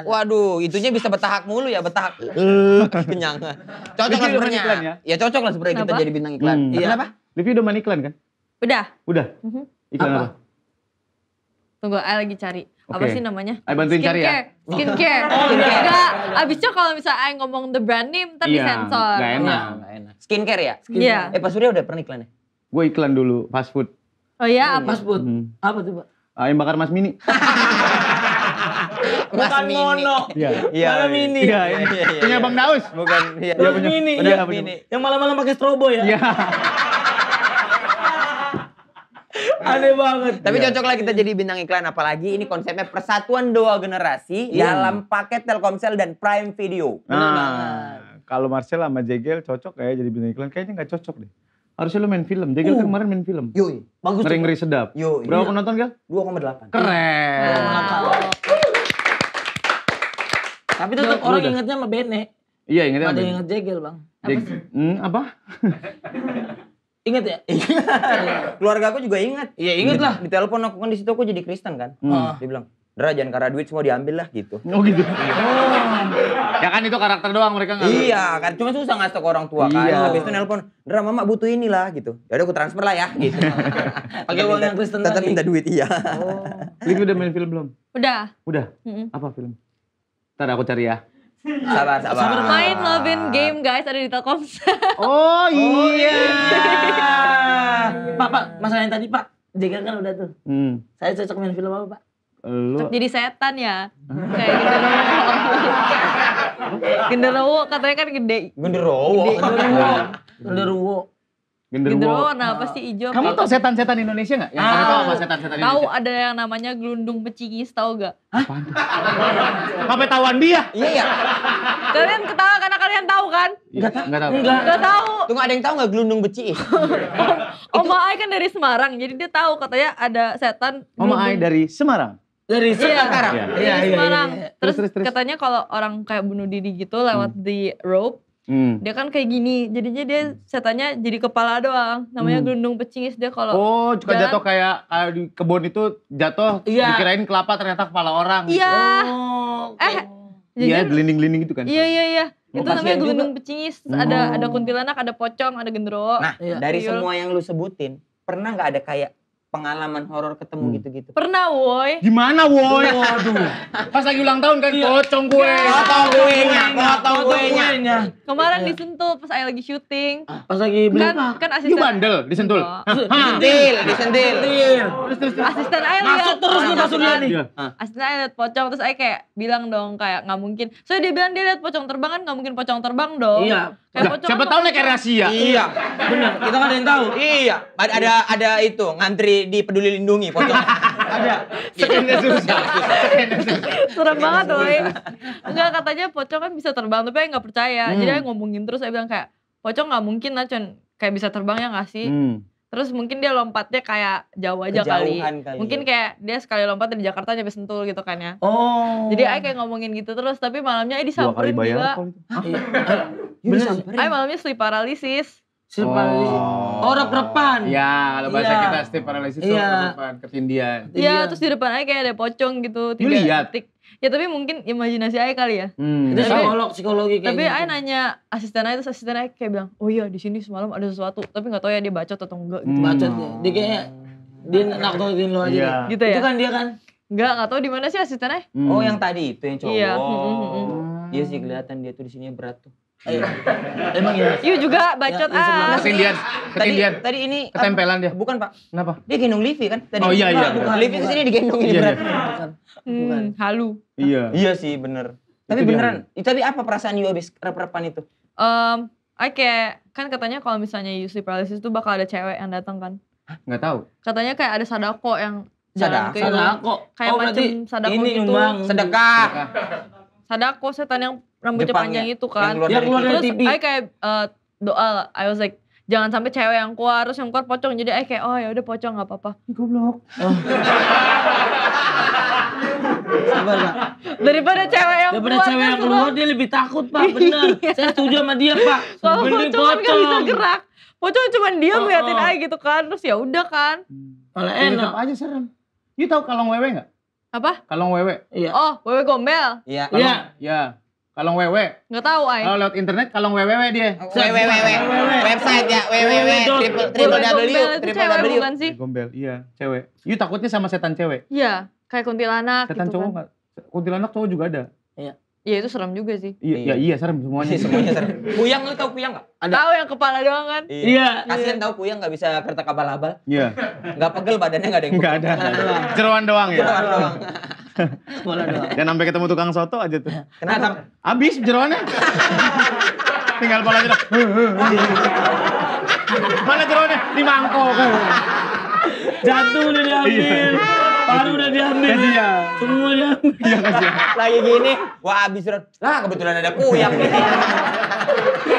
Waduh, itunya bisa bertahak mulu ya, bertahak. [LAUGHS] Kenyang. Cocok lah sebenarnya. Ya? ya cocok lah sebenarnya kita jadi bintang iklan. Hmm. Iya. Kenapa? Livi udah main iklan kan? Udah. Udah. Mhm. Iklan apa? apa? Tunggu, aku lagi cari apa sih namanya? Ayo bantuin skincare. cari ya. Skincare. Oh, oh iya. enggak. Abisnya kalau misalnya Ayo ngomong the brand name, ntar yeah, disensor. Gak enak. Ya. enak. Skincare ya? Iya. Eh Pak Surya udah pernah iklan ya? Gue iklan dulu, fast food. Oh iya hmm. apa? Fast food. Hmm. Apa tuh Pak? Ayam ah, bakar Mas Mini. [LAUGHS] Mas bukan Mini. Mono. Iya. Iya. Malam iya, Mini. Iya, iya. iya punya Bang Daus. Bukan. Iya. Mas Mini. Iya, Mini. Yang malam-malam pakai strobo ya. Iya. [LAUGHS] Aneh banget. Tapi yeah. cocoklah kita jadi bintang iklan apalagi ini konsepnya persatuan dua generasi yeah. Hmm. dalam paket Telkomsel dan Prime Video. Nah, kalau Marcel sama Jegel cocok kayak jadi bintang iklan kayaknya nggak cocok deh. Harusnya lu main film. Jegel kan uh. kemarin main film. Yoi. Bagus. Ngeri-ngeri sedap. Yoi. Berapa iya. penonton, Gel? 2,8. Keren. Nah. Tapi tetap orang ingetnya sama Bene. Iya, ingetnya sama Bene. Ada inget Jegel, Bang. Apa sih? Hmm, apa? [LAUGHS] Ingat ya? Ingat. Iya. Keluarga aku juga ingat. Iya, ingat lah. Di telepon aku kan di situ aku jadi Kristen kan. Hmm. Ah. Dia bilang, Dra jangan karena duit semua diambil lah gitu. Oh gitu. Oh. [LAUGHS] ya kan itu karakter doang mereka nggak. Iya kan, cuma susah ngasih ke orang tua kan. Iya. Habis itu nelpon, Dra mama butuh inilah gitu. Ya udah aku transfer lah ya [LAUGHS] gitu. Pakai uang yang Kristen tetap minta duit iya. Oh. Lili udah main film belum? Udah. Udah. mm hmm Apa film? Ntar aku cari ya. Sabar, sabar. sabar. Main in Game guys ada di Telkomsel. Oh iya. Oh, iya. Pak, Pak, masalah yang tadi Pak, Jega kan udah tuh. Hmm. Saya cocok main film apa Pak? Lu... Cocok jadi setan ya? Kayak genderuwo. [LAUGHS] genderuwo katanya kan gede. Genderuwo. Genderuwo. genderuwo. Genderuwo. Nah, nah pasti hijau. Kamu tau setan-setan Indonesia gak? Yang ah. kamu tau sama setan-setan Indonesia? Tahu ada yang namanya gelundung pecikis, tau gak? Hah? Apa [LAUGHS] tawan dia? Iya. iya. Kalian ketawa karena kalian tahu kan? Enggak iya. tahu. Enggak tahu. Enggak tahu. Tunggu ada yang tahu nggak gelundung pecikis? [LAUGHS] Oh, Oma Ai kan dari Semarang, jadi dia tahu katanya ada setan. Oma Ai dari Semarang. Dari iya. Semarang. Iya, iya, iya. iya terus, terus, terus, katanya kalau orang kayak bunuh diri gitu lewat hmm. di rope, Hmm. Dia kan kayak gini, jadinya dia hmm. setannya jadi kepala doang. Namanya hmm. gelundung pecingis dia kalau Oh, juga jalan, jatuh kayak kalau di kebun itu jatuh iya. dikirain kelapa ternyata kepala orang. Gitu. Iya. Oh. Eh, oh. iya gelinding-gelinding gitu kan. Iya, iya, iya. Oh, itu namanya gelundung pecingis, hmm. ada ada oh. kuntilanak, ada pocong, ada gendro. Nah, iya. dari Yul. semua yang lu sebutin, pernah nggak ada kayak pengalaman horor ketemu hmm. gitu-gitu? Hmm. Pernah, woi. Gimana, woi? Waduh. Pas lagi ulang tahun kan iya. pocong gue. Potong gue nya, potong gue nya. Kemarin iya. disentul pas saya lagi syuting. Ah, pas lagi beli kan, kan asisten. Lu bandel, disentul. Disentil, disentil. Terus terus. Asisten saya lihat. Masuk terus lu masuk nih. Iya. Asisten saya lihat pocong terus saya kayak bilang dong kayak nggak mungkin. So dia bilang dia lihat pocong terbang kan nggak mungkin pocong terbang dong. Iya. Siapa tahu naik kan rahasia. Iya. Benar, kita kan ada yang tahu. Iya. Ada ada itu ngantri di, peduli lindungi pojok. [LAUGHS] Ada. Sekiranya iya, iya, susah. Serem banget tuh. Iya, enggak katanya pocong kan bisa terbang tapi enggak percaya. Hmm. Jadi ngomongin terus saya bilang kayak pocong nggak mungkin lah Con kayak bisa terbang ya nggak sih? Hmm. Terus mungkin dia lompatnya kayak jauh aja kali. kali. Ya. Mungkin kayak dia sekali lompat dari Jakarta nyampe Sentul gitu kan ya. Oh. Jadi Ayah kayak ngomongin gitu terus tapi malamnya Ayah disamperin Dua kali bayar gila. Gitu. Iya. Bener. Ayah malamnya sleep paralysis. Sleep oh. paralysis. Oh, rep repan. Iya, kalau bahasa ya. kita sleep paralysis itu ya. repan, ketindian. Iya, ya. terus di depan aja kayak ada pocong gitu. Tiga lihat. Detik. Ya tapi mungkin imajinasi aja kali ya. Hmm. Itu psikolog, psikologi kayak Tapi gitu. Aja nanya asisten aja, terus asisten aja kayak bilang, oh iya di sini semalam ada sesuatu. Tapi gak tau ya dia bacot atau enggak gitu. Hmm. Bacot ya, dia kayak dia nakutin lo aja. Iya. Gitu ya. Itu kan dia kan. Enggak, gak tau di mana sih asistennya. Hmm. Oh yang tadi itu yang cowok. Iya. hmm. hmm, hmm, hmm. Dia sih kelihatan dia tuh di sini berat tuh. Ayo. Iya. [LAUGHS] Emang iya? Iya ya. Yuk juga bacot ya, ah. Ketindian. Ketindian. Tadi, tadi ini ketempelan dia. Bukan, Pak. Kenapa? Dia gendong Livi kan? Tadi. Oh iya iya. Bukan Livi kesini digendong ini iya, berat. Iya. Bukan. Hmm, halu. Iya. Iya sih bener. Tapi itu beneran. itu Tapi apa perasaan you abis rep-repan itu? Um, oke, kayak kan katanya kalau misalnya you sleep paralysis itu bakal ada cewek yang datang kan? Nggak tahu. Katanya kayak ada sadako yang jalan Sadako. Kayak oh, macam sadako ini gitu. Sedekah. Sadako setan yang rambutnya Jepang panjang ya. itu kan. Yang keluar, iya, dari, dari TV. Terus kayak uh, doa, I was like, jangan sampai cewek yang keluar, terus yang keluar pocong. Jadi I kayak, oh ya udah pocong gak apa-apa. Goblok. Oh. Sabar pak. Daripada cewek yang Daripada keluar, cewek kan yang keluar dia lebih takut pak, iya. bener. Saya setuju sama dia pak. Kalau pocong kan bisa gerak. Pocong cuma dia oh, ngeliatin oh. gitu kan, terus ya udah kan. Kalau hmm. enak. aja serem. You tahu kalong wewe gak? Apa? Kalong wewe. Iya. Oh, wewe gombel. Iya. Iya. Iya. Kalong Wewe. Enggak tahu ai. Kalau lewat internet Kalong Wewe dia. Wewe Wewe. Website ya Wewe triple triple W triple W. sih? Gombel. Iya, cewek. Yu takutnya sama setan cewek? Iya, kayak kuntilanak Setan gitu cowok kan. Kuntilanak cowok juga ada. Iya. Iya itu serem juga sih. Iya, iya, ya iya serem semuanya. [LAUGHS] semuanya serem. Puyang lu tahu puyang gak? Ada. Tahu yang kepala doang kan? Iya. iya. Kasihan tahu puyang gak bisa kereta kabal-abal. Iya. Gak pegel badannya gak ada yang pegel. Gak ada. Jeruan doang ya. Jeroan doang. Sekolah [LAUGHS] doang. Dan sampai ketemu tukang soto aja tuh. Nah, Kenapa? Abis jeroannya. [LAUGHS] Tinggal bola aja. Mana jeroannya? Di mangkok. Jatuh udah diambil. Iya. baru udah diambil. Iya. Semua diambil. Iya, Lagi gini, wah abis jeroan. Lah kebetulan ada kuyang [LAUGHS]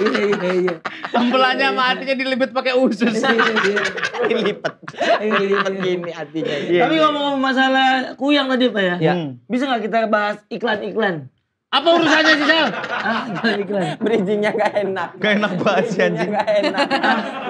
Iya iya iya. Tempelannya sama hatinya dilipet pakai usus. Iya, iya, iya. dilipet. Dilipet gini hatinya. Tapi ngomong-ngomong masalah kuyang tadi Pak ya. Bisa nggak kita bahas iklan-iklan? Apa urusannya sih Sal? Ah, iklan. Bridgingnya gak enak. Gak enak banget sih anjing. Gak enak.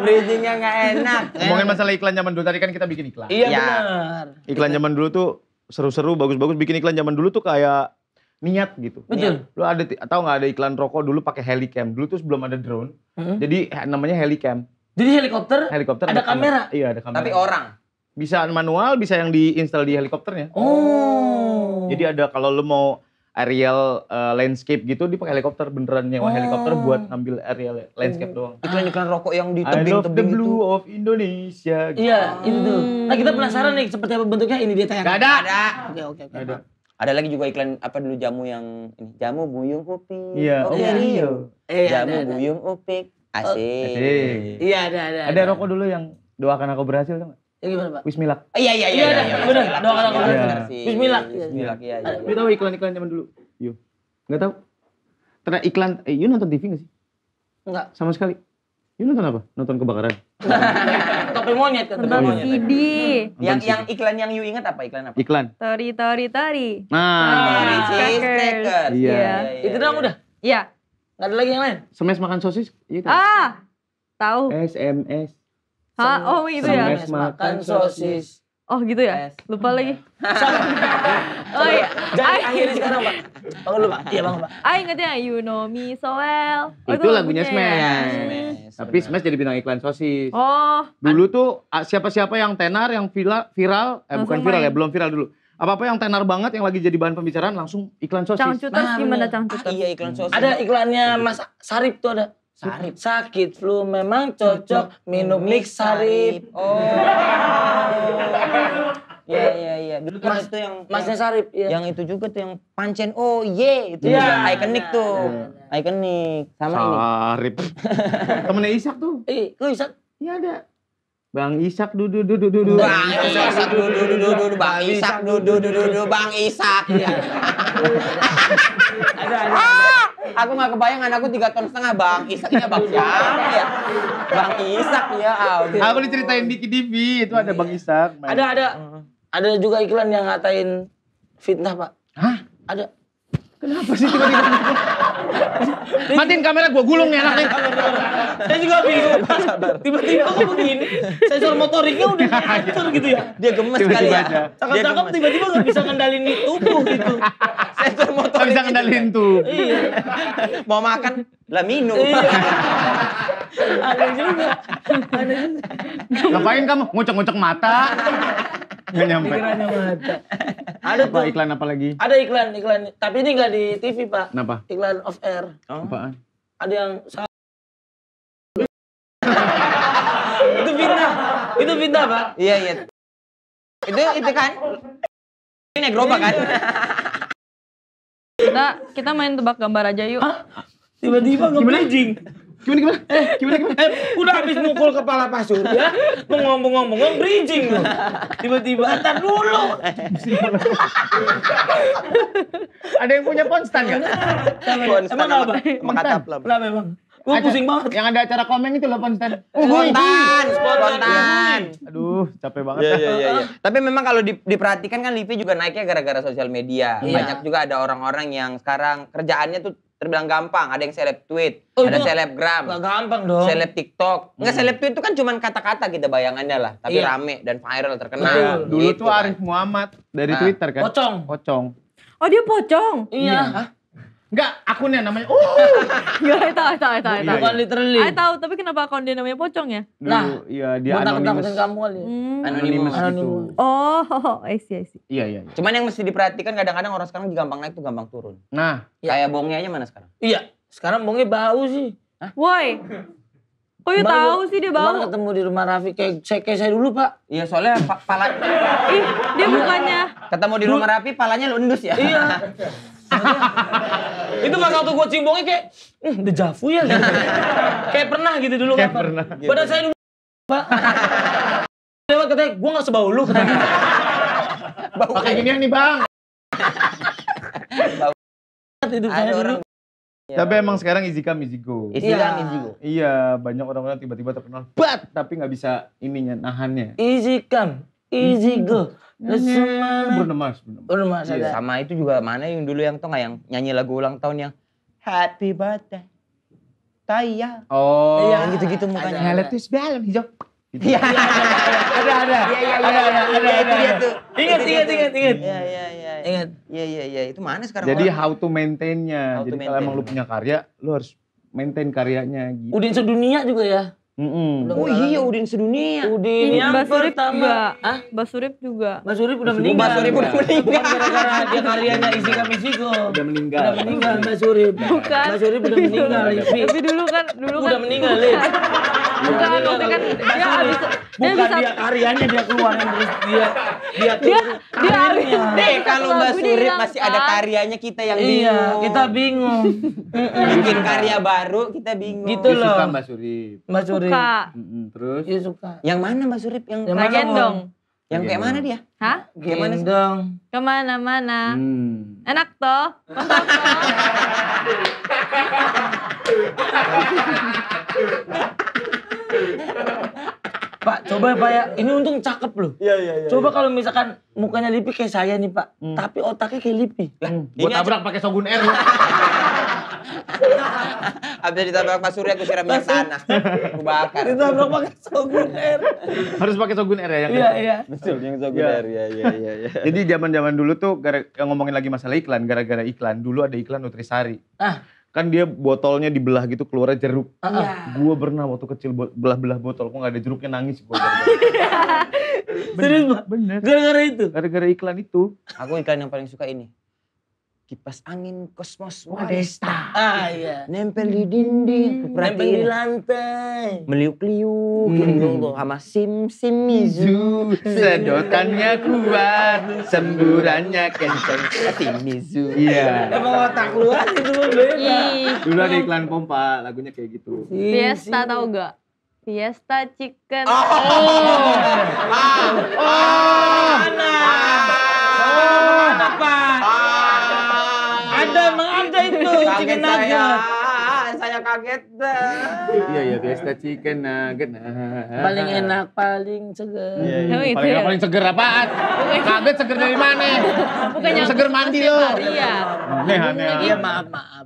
Bridgingnya gak enak. Kan? Ngomongin masalah iklan zaman dulu tadi kan kita bikin iklan. Iya benar. Iklan zaman dulu tuh seru-seru, bagus-bagus. Bikin iklan zaman dulu tuh kayak niat gitu. Betul. Niat. Lu ada atau nggak ada iklan rokok dulu pakai helicam. Dulu tuh sebelum ada drone. hmm Jadi namanya helicam. Jadi helikopter? Helikopter ada, ada kamera. kamera. Iya, ada kamera. Tapi orang. Bisa manual, bisa yang diinstal di helikopternya. Oh. Jadi ada kalau lu mau aerial uh, landscape gitu dia pakai helikopter beneran nyewa oh. helikopter buat ngambil aerial landscape oh. doang. Itu yang iklan rokok yang di tebing-tebing itu. the blue itu. of Indonesia. Gitu. Iya, itu tuh. Nah, kita penasaran nih seperti apa bentuknya ini dia tanya. Gak ada. Gak ada. Oke, oke, oke. Gak ada lagi juga iklan apa dulu jamu yang ini jamu buyung upik. Iya, oh, iya. iya. Eh, jamu ada, buyung upik. Oh. Asik. Iya, ada ada. Ada, ada rokok dulu yang doakan aku berhasil tuh enggak? Ya gimana, Pak? Wismilak. Oh, iya, iya, iya. Iya, iya, iya. Doakan aku berhasil. Wismilak. Bismillah. iya, iya. Lu tahu iklan-iklan zaman dulu? Yuk. Enggak tahu. Ternyata iklan, eh, you nonton TV gak sih? Enggak. Sama sekali. You nonton apa? Nonton kebakaran. [LAUGHS] Kantong monyet, kantong monyet. CD. Yang yang iklan yang you ingat apa iklan apa? Iklan. Tori tori tori. Nah, cheesecracker. Iya. Iya, iya. Itu iya, doang udah. Iya. Gak ada lagi yang lain? Semes makan sosis? Iya kan? Ah, tahu. SMS. Hah? Oh itu ya? Semes makan sosis. Oh gitu ya? Lupa lagi. [LAUGHS] [LAUGHS] oh iya. Jadi akhirnya sekarang pak. Bangun lu pak. Iya bangun pak. Ah ingetnya You Know Me So Well. Oh, itu, itu lagunya ya. Smash. Iya, Tapi Smash jadi bintang iklan sosis. Oh. Dulu tuh siapa-siapa yang tenar, yang viral, viral eh langsung bukan viral ya, main. ya, belum viral dulu. Apa-apa yang tenar banget yang lagi jadi bahan pembicaraan langsung iklan sosis. Cangcuter nah, gimana cangcuter? Ah, iya iklan sosis. Ada iklannya Mas Sarip tuh ada. Sarip. Sakit flu memang cocok minum mix sarip. Oh. [LAUGHS] Iya iya iya. Dulu kan Mas, itu yang Masnya Sarip. Ya. Yang itu juga tuh yang pancen oh ye yeah. itu yeah. juga ikonik tuh. Yeah. Ikonik sama Sarip. ini. Sarip. Temennya Isak tuh. Eh, lu Isak? Iya ada. Bang Isak du du du. Bang Isak du du du. Bang Isak du du du. Bang Isak. Ada ada. Aku gak kebayang anakku tiga ton setengah bang Isaknya bang ya? Bang Isak ya. Aku diceritain di TV itu ada bang Isak. Ada ada ada juga iklan yang ngatain fitnah, Pak. Hah? Ada. Kenapa sih tiba-tiba? Gitu? [LAUGHS] Matiin kamera gua gulung enak nih. saya juga bingung. Tiba-tiba kok begini? Sensor motoriknya udah [LAUGHS] hancur gitu ya. Dia gemes tiba -tiba kali ya. Cakep-cakep tiba-tiba gak bisa ngendalin tubuh gitu. Sensor [LAUGHS] motorik. Gak bisa ngendalin tubuh. Iya. Mau makan, lah minum. Iya. Aneh juga. Aneh juga. Ngapain kamu? Ngucek-ngucek mata. Gak nyampe. Pikirannya mata. Ada tuh. iklan apa lagi? Ada iklan, iklan. Tapi ini gak di TV, Pak. Kenapa? Iklan off air. Oh. Apaan? Ada yang [LAUGHS] itu fitnah. Itu fitnah, Pak. Iya, iya. Itu itu kan. Ini gerobak kan. kita kita main tebak gambar aja yuk. Tiba-tiba nge-bridging gimana gimana? Eh, gimana gimana? Eh, udah habis mukul kepala Pak Surya, bengong-bengong-bengong bridging loh. Tiba-tiba antar dulu. Ada yang punya konstan kan? Emang apa? mengatap Lah memang. Gue pusing banget. Yang ada acara komen itu loh konstan. Spontan, spontan. Aduh, capek banget. Iya, iya, iya. iya. Tapi memang kalau diperhatikan kan Livi juga naiknya gara-gara sosial media. Iya. Banyak juga ada orang-orang yang sekarang kerjaannya tuh terbilang gampang. Ada yang seleb tweet, oh, ada selebgram. Gak gampang dong. Seleb TikTok. Enggak hmm. seleb tweet itu kan cuman kata-kata kita gitu, bayangannya lah, tapi iya. rame dan viral terkenal. Iya. Dulu gitu tuh kan. Arif Muhammad dari nah. Twitter kan. Pocong. Pocong. Oh dia pocong? Iya. Hah? Enggak, akunnya namanya. Uh. Oh. Enggak, [LAUGHS] tahu, tahu, tahu, tahu. Bukan literally. Aku tahu, tapi kenapa akun dia namanya pocong ya? Dulu, nah, iya dia anonimus. kamu kali. kamu ya. hmm. Anonimus, anonimus gitu. Oh, [LAUGHS] I see, I see. Iya, iya, iya. Cuman yang mesti diperhatikan kadang-kadang orang sekarang gampang naik tuh gampang turun. Nah, ya. kayak bongnya aja mana sekarang? Iya, sekarang bongnya bau sih. Hah? Woi. Kok ya tahu sih dia bau? ketemu di rumah Rafi kayak saya kayak saya dulu pak. Iya soalnya pa, pala. Ih dia bukannya. Ketemu di rumah Rafi palanya lundus ya. Iya. [LAUGHS] [LAUGHS] itu pas waktu gue cimbongnya kayak, hmm, javu ya gitu. [LAUGHS] kayak pernah gitu dulu kayak kan. Pernah. Gitu. Padahal saya dulu, Pak. Lewat katanya, gue gak sebau lu katanya. Pakai gini nih bang. Itu saya dulu Ya. Tapi emang sekarang easy come, easy go. Easy yeah. come, easy go. Iya, banyak orang-orang tiba-tiba terkenal, bat, tapi nggak bisa ininya, nahannya. Easy come, Easy go. Bruno Mars. Bruno Mars. Sama itu juga mana yang dulu yang tau yang nyanyi lagu ulang tahun yang Happy Birthday. Taya. Oh. Iya, yang Gitu-gitu mukanya. Ngeliatis balon hijau. Gitu. Iya, iya, iya. Ada ada. Iya iya iya. Ada ada tuh, Ingat ingat ingat ingat. Iya iya iya. Ingat. Iya iya iya. Itu mana sekarang? Jadi how to maintainnya. Jadi kalau emang lu punya karya, lu harus maintain karyanya. Gitu. Udin sedunia juga ya. Mm -hmm. Oh iya, iya Udin sedunia. Udin yang basurip Surip pertama. juga. Hah? Mbak juga. basurip Surip udah meninggal. basurip Surip udah meninggal. Gara-gara dia karyanya isi kami Sigo. Udah meninggal. Udah meninggal basurip Surip. Bukan. basurip Surip udah meninggal Tapi dulu kan dulu kan. Udah meninggal enggak maksudnya kan dia habis dia dia karyanya dia keluarin terus dia dia dia, dia habis deh kalau Mbak Surip masih ada kan? karyanya kita yang iya, bingung iya, kita bingung bikin [LAUGHS] karya baru kita bingung gitu loh suka Mbak Surip Mbak Surip terus dia suka yang mana Mbak Surip yang, yang dong yang kayak mana dia? Hah? Gimana sih? dong. Kemana-mana. Hmm. Enak toh? Pak, coba ya Pak ya. Ini untung cakep loh. Iya, iya, iya. Coba iya. kalau misalkan mukanya Lipi kayak saya nih Pak. Hmm. Tapi otaknya kayak Lipi. Lah, hmm. gue tabrak pakai Shogun R. [LAUGHS] Habis ditabrak Pak Surya aku siram minyak tanah. Aku bakar. Ditabrak pakai sogun Air. Harus pakai sogun Air ya yang. Iya, ya? iya. Betul yang sogun iya. Air. Iya, iya, iya, iya. [LAUGHS] Jadi zaman-zaman dulu tuh gara yang eh, ngomongin lagi masalah iklan, gara-gara iklan. Dulu ada iklan Nutrisari. Ah. Kan dia botolnya dibelah gitu keluarnya jeruk. Ah, ah. Iya. Ah. Gua pernah waktu kecil belah-belah botol kok gak ada jeruknya nangis gua. [LAUGHS] Serius, bener. Gara-gara itu. Gara-gara iklan itu. Aku iklan yang paling suka ini kipas angin kosmos modesta, Ah iya. Nempel di dinding, hmm. nempel di lantai. Meliuk-liuk, hmm. sama sim sim mizu. Sedotannya kuat, semburannya kenceng. Sim mizu. Iya. Yeah. Emang otak lu itu beda. Iya. Dulu ada iklan pompa, lagunya kayak gitu. Fiesta tau gak? Fiesta chicken. Oh. Oh. Oh. Oh. Oh. Oh. Oh chicken nugget. Saya, [LAUGHS] saya kaget. Iya iya biasa chicken nugget. [LAUGHS] Paling enak, paling seger. Iya, iya. paling enak, ya? paling seger apaan? kaget seger dari mana? Bukannya seger mandi lo. Ya? Oh, iya. Aneh iya. aneh. Iya maaf maaf.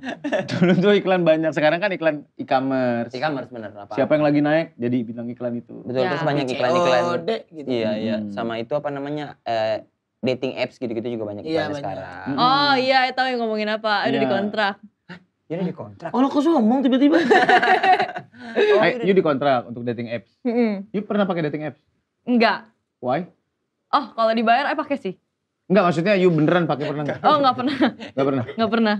Dulu tuh iklan banyak, sekarang kan iklan e-commerce. E-commerce bener apa? Siapa yang lagi naik jadi bintang iklan itu. Betul ya. terus banyak iklan-iklan. Gitu. Iya iya hmm. sama itu apa namanya? Eh, dating apps gitu-gitu juga banyak iya, banyak. sekarang. Hmm. Oh iya, tahu yang ngomongin apa? Udah iya. di kontrak. Jadi di kontrak. Oh, kok sombong tiba-tiba. [LAUGHS] oh, hey, you di kontrak untuk dating apps. Mm -hmm. You pernah pakai dating apps? Enggak. Why? Oh, kalau dibayar eh pakai sih. Enggak, maksudnya you beneran pakai pernah enggak? Oh, enggak pernah. Enggak pernah. Enggak pernah.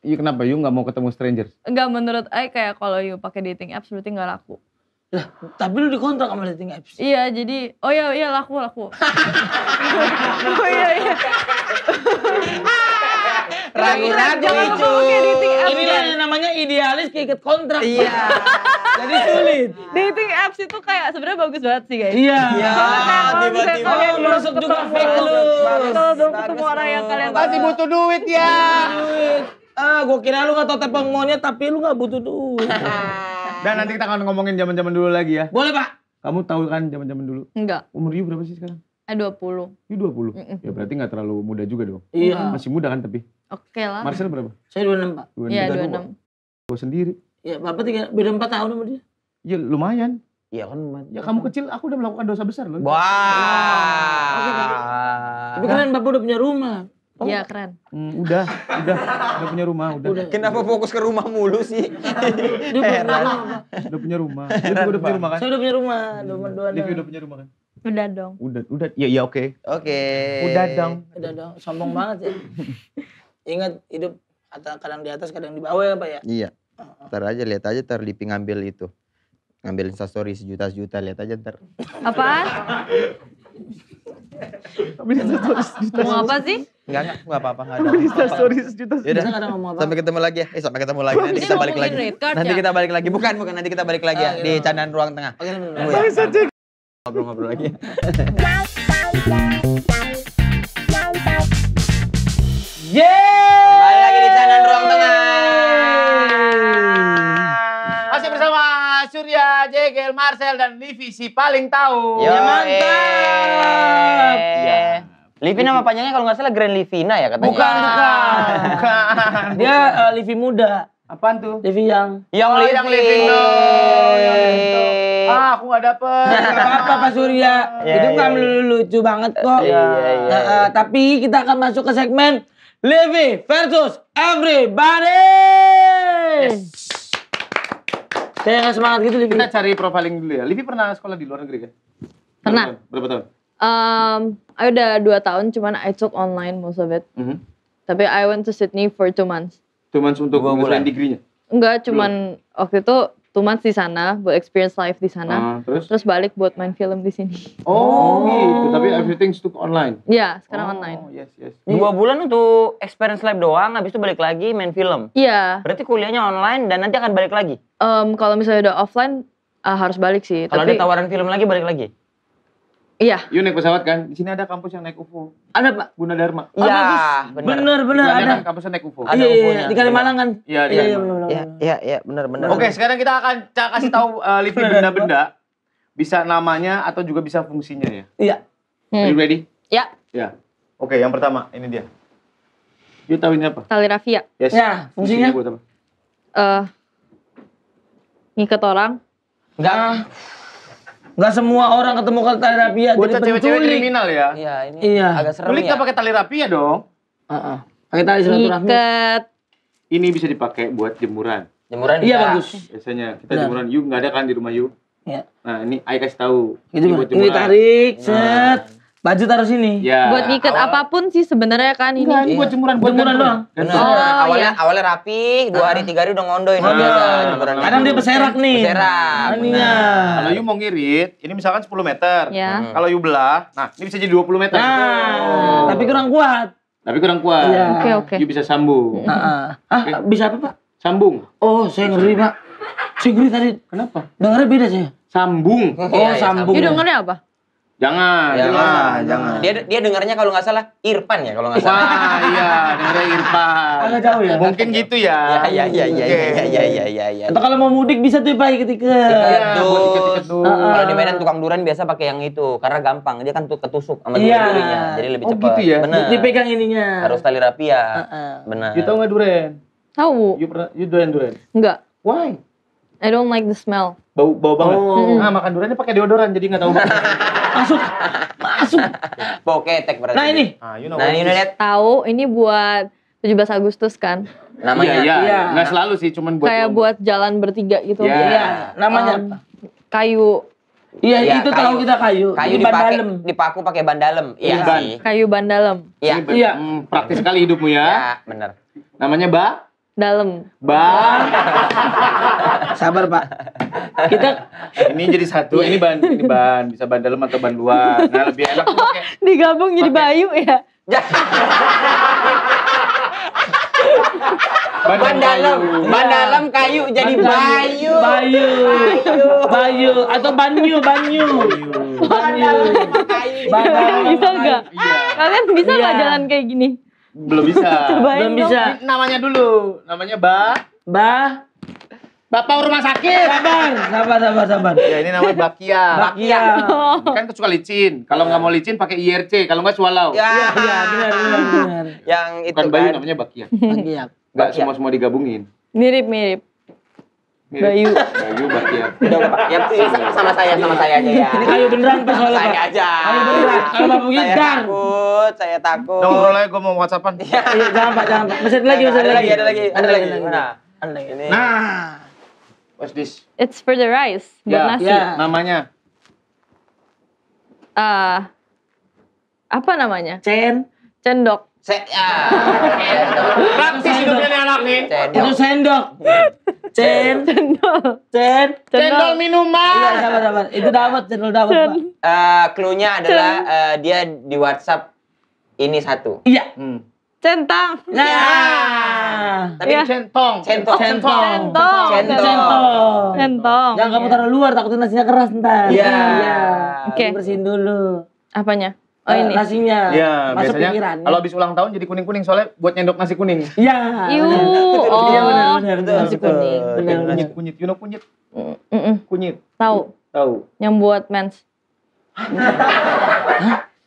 You kenapa? You nggak mau ketemu strangers? Enggak, menurut I kayak kalau you pakai dating apps berarti nggak laku. Lah, tapi lu dikontrak sama dating apps. Iya, jadi oh iya iya laku laku. [LAUGHS] oh iya iya. [LAUGHS] Ragu-ragu itu. Inilah yang namanya idealis keikat kontrak. Iya. [LAUGHS] Jadi sulit. Dating apps itu kayak sebenarnya bagus banget sih guys. Iya. Iya. Tiba-tiba masuk juga fake lu. Kalau ketemu orang yang kalian pasti butuh duit ya. Duit. Ah, gue kira lu gak tau tepeng maunya tapi lu gak butuh duit. [LAUGHS] Dan nanti kita akan ngomongin zaman-zaman dulu lagi ya. Boleh pak. Kamu tahu kan zaman-zaman dulu? Enggak. Umur you berapa sih sekarang? Eh 20. You 20? Mm -mm. Ya berarti gak terlalu muda juga dong. Iya. Masih muda kan tapi? Oke lah. Marcel berapa? Saya 26 pak. Iya 26. Gue sendiri. Ya bapak tiga, beda 4 tahun sama dia. Iya, lumayan. Iya kan. lumayan. Ya kamu kecil, aku udah melakukan dosa besar loh. Wah. Wow. Oke, Tapi keren bapak udah punya rumah. Oh. Iya oh. keren. Hmm, udah, udah, udah punya rumah, udah. udah. Kenapa fokus ke rumah mulu sih? Dia punya rumah. udah punya rumah. Dia udah punya rumah kan? Saya udah punya rumah, udah dua. Dia udah punya rumah kan? Udah dong. Udah, udah. Ya, ya oke. Okay. Oke. Okay. Udah dong. Udah dong. Sombong banget ya. [LAUGHS] Ingat hidup atau kadang di atas kadang di bawah ya Pak ya? Iya. Oh. Ntar aja lihat aja ntar Lipi ngambil itu. Ngambil instastory sejuta-sejuta lihat aja ntar. Apa? instastory sejuta. Mau apa sih? Enggak, enggak, enggak apa-apa. Enggak ada. Instastory sejuta. Yaudah, sampai ketemu lagi ya. Eh, sampai ketemu lagi. Nanti kita balik lagi. Nanti ya? kita balik lagi. Bukan, bukan. Nanti kita balik lagi ya. Oh, iya. Di candaan ruang tengah. Oke, iya. ya. Ngobrol-ngobrol lagi ya. [LAUGHS] Marcel, Marcel dan Livi si paling tahu. ya mantap. Eh. Ya. Livi nama panjangnya kalau nggak salah Grand Livina ya katanya. Bukan, bukan. Ah. bukan. Dia uh, Livi muda. Apaan tuh? Livi yang yang oh, Livi. Livi oh, no. Ah, aku gak dapet. Gak apa-apa Pak Surya. Yeah, Itu yeah, melulu yeah. lucu banget kok. Iya, iya. iya, nah, iya. Eh, tapi kita akan masuk ke segmen Livi versus Everybody. Yes. Saya enggak semangat gitu, Livi. Kita cari profiling dulu ya. Livi pernah sekolah di luar negeri kan? Pernah. Berapa, tahun? Um, I udah dua tahun, cuman I took online most of it. Mm -hmm. Tapi I went to Sydney for two months. Two months untuk mengusahain degree-nya? Enggak, cuman Belum. waktu itu two months di sana buat experience life di sana uh, terus terus balik buat main film di sini oh, oh. gitu tapi everything stuck online ya sekarang oh, online yes yes dua bulan untuk experience life doang habis itu balik lagi main film iya berarti kuliahnya online dan nanti akan balik lagi um, kalau misalnya udah offline uh, harus balik sih kalau ada tawaran film lagi balik lagi Iya. You iya, naik pesawat kan? Di sini ada kampus yang naik UFO. Ada Pak. Dharma. Oh, iya. Oh, bener. benar ada. kampus yang naik UFO. Iya, ada iya, iya Di Kalimantan. kan? Iya, iya, iya. Iya, iya, benar benar. Oke, sekarang kita akan kasih tahu uh, eh, Livi [LAUGHS] benda-benda. Bisa namanya atau juga bisa fungsinya ya. Iya. Hmm. Are you hmm. ready? Iya. Yeah. Oke, yang pertama ini dia. You tahu ini apa? Tali rafia. Yes. Ya, fungsinya? fungsinya buat apa? Uh, ngikat orang. Enggak. Uh. Gak semua orang ketemu ke tali rapia ya, Bocah jadi cewek-cewek kriminal ya. Iya, ini iya. agak serem Kulik ya. pakai tali rapia ya, dong. Heeh. Pakai tali silaturahmi. Ikat. Ini bisa dipakai buat jemuran. Jemuran Iya bagus. Biasanya kita nah. jemuran yuk nggak ada kan di rumah yuk. Iya. Nah, ini ayah kasih tahu. Ini, ini, buat jemuran. ini tarik, nah. set. Baju taruh sini. Ya. Buat ngikat awal, apapun sih sebenarnya kan ini. Enggak, ini buat iya. jemuran, buat jemuran doang. Oh, iya. awalnya iya. awalnya rapi, dua hari ah. tiga hari udah ini. nah, oh, biasa iya. Kadang gitu. dia berserak nih. Berserak. Iya. Kalau you mau ngirit, ini misalkan 10 meter. Ya. Hmm. Kalau you belah, nah ini bisa jadi 20 meter. Nah, oh. tapi kurang kuat. Tapi kurang kuat. Oke, ya. oke. Okay, bisa sambung. Heeh. Nah, hmm. Ah, okay. Ah, bisa apa, Pak? Sambung. Oh, saya ngeri, Pak. Saya ngeri tadi. Kenapa? Dengarnya beda sih. Sambung. [LAUGHS] Oh, sambung. You dengarnya apa? Jangan, ya, jangan, jangan. Dia dia dengarnya kalau nggak salah Irfan ya kalau nggak salah. Wah, iya, dengarnya Irfan. Agak jauh ya. Mungkin gitu ya. Iya, iya, iya, iya, iya, iya, iya, Ya. Atau kalau mau mudik bisa tuh pakai ketika. Iya, iya Kalau di Medan tukang durian biasa pakai yang itu karena gampang. Dia kan tuh ketusuk sama iya. durinya. durinya. Jadi lebih oh, cepat. gitu ya. Benar. Dipegang ininya. Harus tali rapi Uh -uh. Benar. Kita nggak duren? Tahu. You pernah you durian duren? Enggak. Why? I don't like the smell bau bau banget. Oh. Nah, makan duriannya pakai deodoran jadi nggak tahu. [LAUGHS] masuk, masuk. Bau ketek berarti. Nah ini, ah, you know nah ini udah tahu ini buat 17 Agustus kan. Namanya iya, iya. iya. Nggak selalu sih, cuman buat kayak buat jalan bertiga gitu. Iya, yeah. namanya um, kayu Iya, ya, itu kalau kita kayu. Kayu di dipakai, dipaku pakai ban dalam. Iya ban. sih. Kayu ban dalam. Iya. Iya. Hmm, praktis sekali hidupmu ya. Iya, benar. Namanya ba? dalam. Bang. [LAUGHS] Sabar, Pak. Kita ini jadi satu, ini ban, ini ban, bisa ban dalam atau ban luar. Nah, lebih enak oh, [LAUGHS] pakai digabung jadi Bayu ya. Ban dalam, ban iya. dalam kayu jadi bayu. Bayu. Bayu atau banyu, banyu. Banyu. Ban dalam kayu. Bisa enggak? Iya. Kalian bisa enggak iya. jalan kayak gini? Belum bisa. [LAUGHS] Cobain Belum dong. bisa. Namanya dulu. Namanya Ba. Ba. Bapak rumah sakit. Sabar, sabar, sabar, sabar. Ya ini namanya bakia. Bakia. Oh. Kan suka licin. Kalau nggak mau licin pakai IRC. Kalau nggak sualau ya, ya, ya benar, benar, benar. Yang itu Bukan kan. bayu namanya bakia. Bakia. Gak semua semua digabungin. Mirip, mirip. Bayu. Bayu Batia. Udah yang sama saya sama saya aja ya. Ini kayu beneran Pak soalnya. Saya aja. Kayu beneran. Kalau Pak Bugis Saya takut, saya takut. Dong, mulai gua mau WhatsAppan. Iya. iya, jangan Pak, jangan Pak. Masih lagi, masih lagi. Ada lagi, ada lagi. Mana? Ada lagi. Nah. What's this? It's for the rice, ya, buat nasi. Ya. Namanya? Eh apa namanya? Cen. Cendok. Se ah. Ya. Praktis hidupnya nih anak nih. Cendol. Itu sendok. Cen. Cendol. Cen. Cendol minuman. Iya, sabar, sabar. Itu dapat cendol dawet, Pak. Eh, clue-nya adalah uh, dia di WhatsApp ini satu. Iya. Hmm. Centang. Nah. Ya. Tapi ya. centong. Centong. Centong. Centong. Centong. Centong. Jangan kamu taruh luar takutnya nasinya keras ntar. Iya. iya. Oke. Bersihin dulu. Apanya? Oh, ini. nasinya. Iya, biasanya kalau habis ulang tahun jadi kuning-kuning soalnya buat nyendok nasi kuning. Iya. Iya, Oh, iya benar benar Nasi kuning. Benar kunyit kunyit. You know kunyit? Heeh. Kunyit. Tahu. Tahu. Yang buat mens. Hah?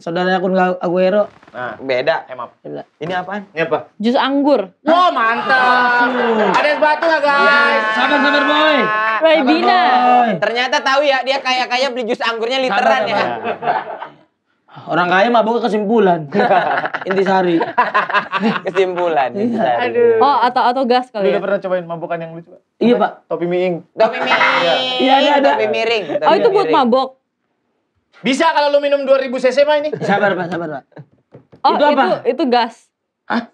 Saudara aku nggak Aguero. Nah, beda emang. Eh, beda. Ini apa Ini apa? Jus anggur. wow, mantap. Oh. Ada es batu enggak, guys? Sabar-sabar, iya. boy. Bina. Ternyata tahu ya dia kaya-kaya beli jus anggurnya literan ya. sabar, ya. Orang kaya mabuk kesimpulan. [LAUGHS] Intisari. kesimpulan. Iya. Aduh. Oh, atau atau gas kali. Ya? Udah ya? pernah cobain mabukan yang lucu? Iya, Pak. Topi miring. Topi miring. Iya, ada Topi miring. oh, itu buat mabok. Bisa kalau lu minum 2000 cc mah ini? Sabar, Pak, sabar, Pak. Oh, itu apa? Itu, itu gas. Hah?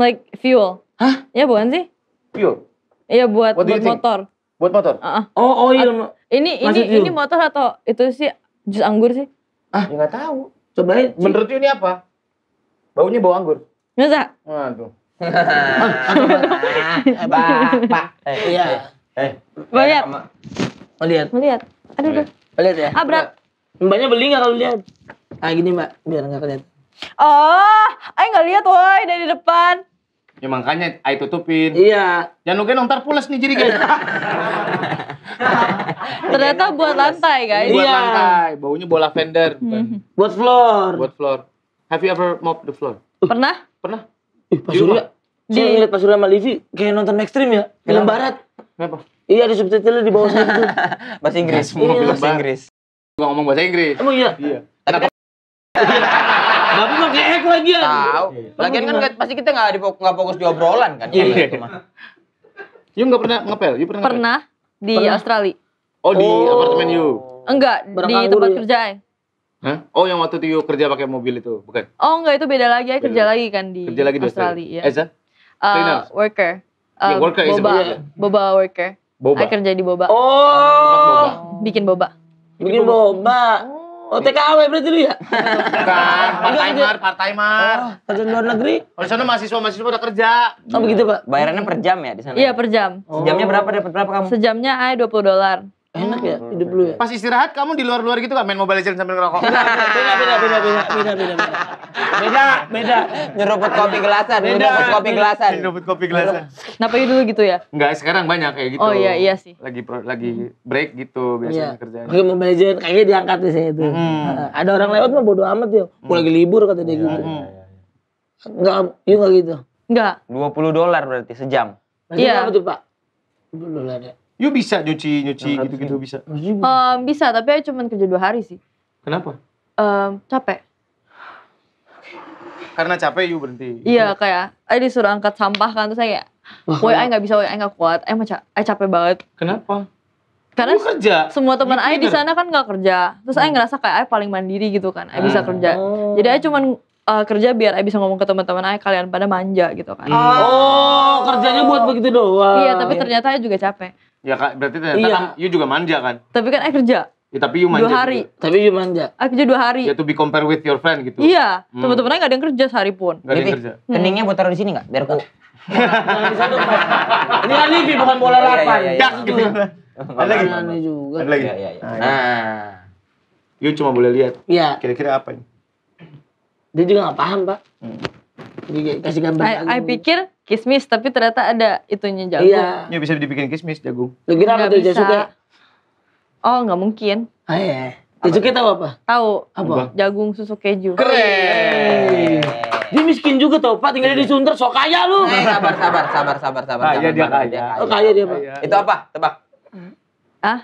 Like fuel. Hah? Ya bukan sih? Fuel. Iya buat buat motor. Buat motor? Uh -uh. Oh, oil. Oh, iya, ini ini fuel. ini motor atau itu sih jus anggur sih? Ah, enggak ya tahu. Coba menurut Menurut ini apa? Baunya bau anggur. Masa? Waduh. [LAUGHS] Pak, eh, iya. Eh, eh. Melihat. Melihat. Melihat. Aduh, aduh. Melihat ya. Ah, berat. Mbaknya beli nggak kalau lihat? Ah gini mbak, biar nggak kelihatan. Oh, ayo nggak lihat woi dari depan. Ya makanya ayo tutupin. Iya. Jangan lupa ya, nontar pulas nih jadi kayak. Gitu. [LAUGHS] Ternyata iya, buat lantai guys. Buat iya. lantai, baunya bola fender. Mm -hmm. Buat floor. Buat floor. Have you ever mop the floor? Uh. Pernah? Pernah. Ih, Pak Surya. Di... Saya ngeliat Pak Surya sama Livi kayak nonton ekstrim ya, film Barat. Kenapa? Iya, di subtitle di bawah saya [LAUGHS] bahasa Inggris, semua iya. bahasa Inggris. Gua ngomong bahasa Inggris. Emang iya? Iya. Kenapa? Tapi mah kan- keek kan lagi ya. Tahu. Lagian kan pasti kita nggak di nggak fokus di obrolan kan. Iya. Yu enggak pernah ngepel? Yu pernah? Pernah di Australia. Oh di oh. apartemen you. Enggak di tempat kerja. Hah? Oh yang waktu itu Yu kerja pakai mobil itu, bukan? Oh enggak itu beda lagi, ya kerja lagi kan di kerja lagi di Australia. Esa? Uh, iya. eh, worker. Uh, worker boba, boba worker. Boba. I kerja di boba. Oh. boba. Bikin boba. Bikin boba. Oh, oh TKW berarti lu ya? Bukan, [LAUGHS] part-timer, part-timer. Oh, kerja luar negeri? Oh, di sana mahasiswa-mahasiswa udah kerja. Oh, begitu, Pak. Bayarannya per jam ya di sana? Iya, per jam. Sejamnya berapa dapat berapa kamu? Sejamnya ay 20 dolar. Enak ya hidup lu ya. Pas istirahat kamu di luar-luar gitu kan main Mobile Legends sambil ngerokok. beda beda beda beda beda beda. Beda beda. Nyeruput kopi gelasan, nyeruput kopi gelasan. Nyeruput kopi gelasan. Kenapa dulu gitu, gitu ya? Enggak, sekarang banyak kayak gitu. Oh iya iya sih. Lagi lagi break gitu biasanya iya. kerjaan. gue Mobile Legends kayaknya diangkat di situ. Hmm. Ada orang lewat mah bodo amat ya. Aku hmm. lagi libur kata dia iya, gitu. Enggak, iya, yuk enggak gitu. Enggak. 20 dolar berarti sejam. Iya. betul Pak? 20 dolar ya. You bisa nyuci nyuci gitu-gitu bisa. Um, bisa, tapi cuma kerja dua hari sih. Kenapa? Um, capek. Karena capek you berhenti. Iya kayak, ay disuruh angkat sampah kan terus saya woi ay nggak bisa, woi aku nggak kuat, ay macam, ay capek banget. Kenapa? Karena lu kerja. semua teman ayah di sana kan nggak kerja, terus ayah hmm. ngerasa kayak ayah paling mandiri gitu kan, ay bisa ah. kerja. Jadi ayah cuma uh, eh, kerja biar ay bisa ngomong ke teman-teman ayah kalian pada manja gitu kan. Oh, oh kerjanya hmm. buat begitu doang. Iya, tapi ternyata ayah juga capek. Ya kak, berarti ternyata iya. you juga manja kan? Tapi kan I kerja. Ya, tapi you manja. Dua hari. Juga. Tapi you manja. I kerja dua hari. Ya to be compare with your friend gitu. Iya. Hmm. Teman-temannya gak ada yang kerja sehari pun. Gak ada yang gitu. kerja. Hmm. Keningnya buat taruh di sini gak? Biar aku. Ini kan Livi bukan bola lapan. Oh, iya, Dak iya, iya, gitu. Ada lagi. Ada juga. Ada lagi. Ya, ya, ya. Nah. Ah. You cuma boleh lihat. Iya. Kira-kira apa ini? Dia juga gak paham, Pak. Hmm dikasih gambar I, pikir kismis tapi ternyata ada itunya jagung. Iya. Ya bisa dibikin kismis jagung. Lu kira apa tuh jasuke? Oh nggak mungkin. Ah, iya. Jasuke tahu apa? Tahu. Apa? Jagung susu keju. Keren. Dia miskin juga tau Pak, tinggal di Sunter, so kaya lu. Eh, sabar, sabar, sabar, sabar, sabar. Kaya dia kaya. Oh, kaya dia, Pak. Itu apa? Tebak. Ah?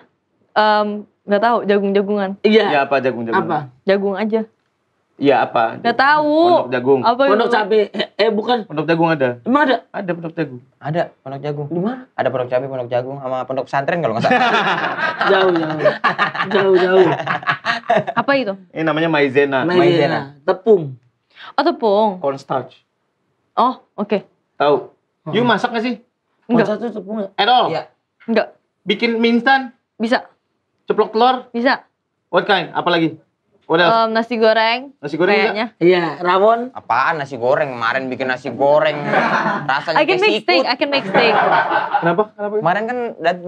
Um, Gak tahu jagung-jagungan. Iya. Ya apa jagung-jagungan? Apa? Jagung aja. Iya apa? Gak tahu. Pondok jagung. Apa pondok cabe. Eh, eh, bukan. Pondok jagung ada. Emang ada? Ada pondok jagung. Ada pondok jagung. Di mana? Ada pondok cabe, pondok jagung sama pondok pesantren kalau nggak salah. [LAUGHS] jauh jauh. Jauh jauh. [LAUGHS] apa itu? Ini namanya maizena. maizena. Maizena. Tepung. Oh tepung. Cornstarch. Oh oke. Okay. Tahu. Hmm. You masak nggak sih? Enggak. Satu tepung. Ya? At all? Iya. Enggak. Bikin mie instan? Bisa. Ceplok telur? Bisa. What kind? Apa lagi? Udah. Um, nasi goreng. Nasi goreng kayaknya. Iya, rawon. Apaan nasi goreng? Kemarin bikin nasi goreng. Rasanya I can make sikut. steak, I can make steak. Kenapa? Kenapa? Kemarin kan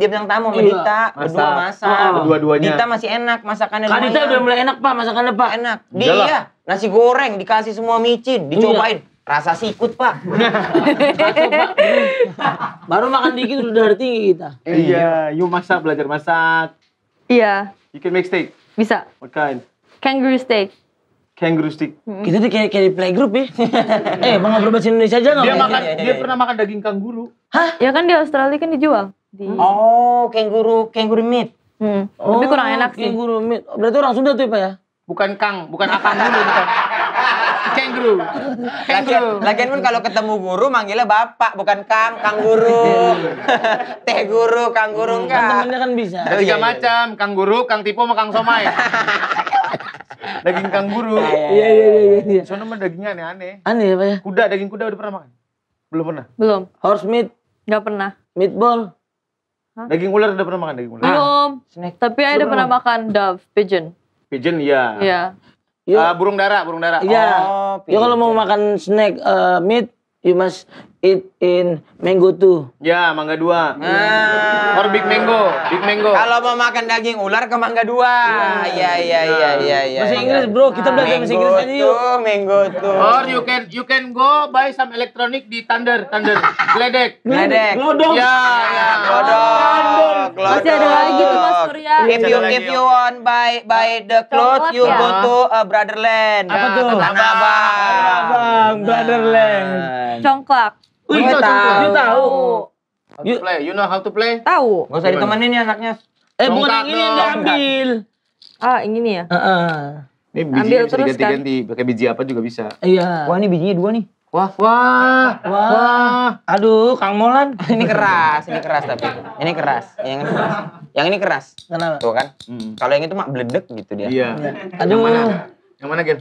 dia bilang tamu sama iya, Dita, berdua masak. Oh. duanya Dita masih enak masakannya. Kan Dita udah mulai enak, Pak, masakannya, Pak. Enak. Dia Jalan. nasi goreng dikasih semua micin, iya. dicobain. Iya rasa sikut pak rasa, [LAUGHS] pak baru makan dikit udah tinggi kita iya yuk masak belajar masak iya you can make steak bisa what kind Kangaroo steak. Kangaroo steak. Hmm. Kita tuh kayak kayak di playgroup ya. [LAUGHS] eh, emang ngobrol bahasa Indonesia aja nggak? Dia iya, makan, ya, ya, ya, dia iya. pernah makan daging kanguru. Hah? Ya kan di Australia kan dijual. Di... Oh, kanguru, kanguru meat. Hmm. Oh, Tapi kurang enak sih. Kanguru meat. Oh, berarti orang Sunda tuh ya, Pak ya? Bukan Kang, bukan Akang dulu, bukan. Kangguru. Kangguru. Lagian pun kalau ketemu guru manggilnya bapak, bukan Kang, Kang Guru. [LAUGHS] Teh Guru, Kang Guru hmm. enggak. Kan temennya kan bisa. Ada oh, iya, tiga macam, Kang Guru, Kang Tipu, sama Kang Somai. [LAUGHS] daging kanguru, Iya iya iya iya. Soalnya iya, iya. mah dagingnya aneh-aneh. Aneh apa ya? Kuda, daging kuda udah pernah makan? Belum pernah. Belum. Horse meat. Gak pernah. Meatball. Hah? Daging ular udah pernah makan daging ular? Belum. Snack. Tapi Belum. ada pernah makan dove, pigeon. Pigeon iya. Iya. Yeah. Iya. Uh, burung darah, burung darah, Iya. Oh, ya kalau mau makan snack uh, meat, you must Eat in mango tuh. Ya, mangga dua. Ah, Or big mango, big mango. Kalau mau makan daging ular ke mangga dua. Iya, iya, iya, iya, iya. iya, iya bahasa iya. Inggris, Bro. Kita belajar bahasa Inggris aja yuk. mango tuh. Or you can you can go buy some electronic di Thunder, Thunder. Gledek. Gledek. Glodok. Ya, ya, glodok. Masih ada lagi gitu, Mas Surya. If you if you want buy buy the clothes, you ya. go to uh, Brotherland. Apa tuh? Abang. Abang, Brotherland. Nah. Congklak. Wih, tahu. Tahu. tahu. How to play? You know how to play? Tahu. Gak usah ditemenin ya anaknya. Eh, bukan yang ini yang diambil. Ah, yang ini ya? Heeh. Ini bijinya bisa kan? diganti-ganti, kan? pakai biji apa juga bisa. Iya. Wah, ini bijinya dua nih. Wah, wah, wah, wah. Aduh, Kang Molan. [LAUGHS] ini keras, ini keras tapi. Ini keras. Yang ini keras. Yang ini keras. Kenapa? Tuh kan. Hmm. Kalau yang itu mak bledek gitu dia. Iya. iya. Aduh. Yang mana, Gil?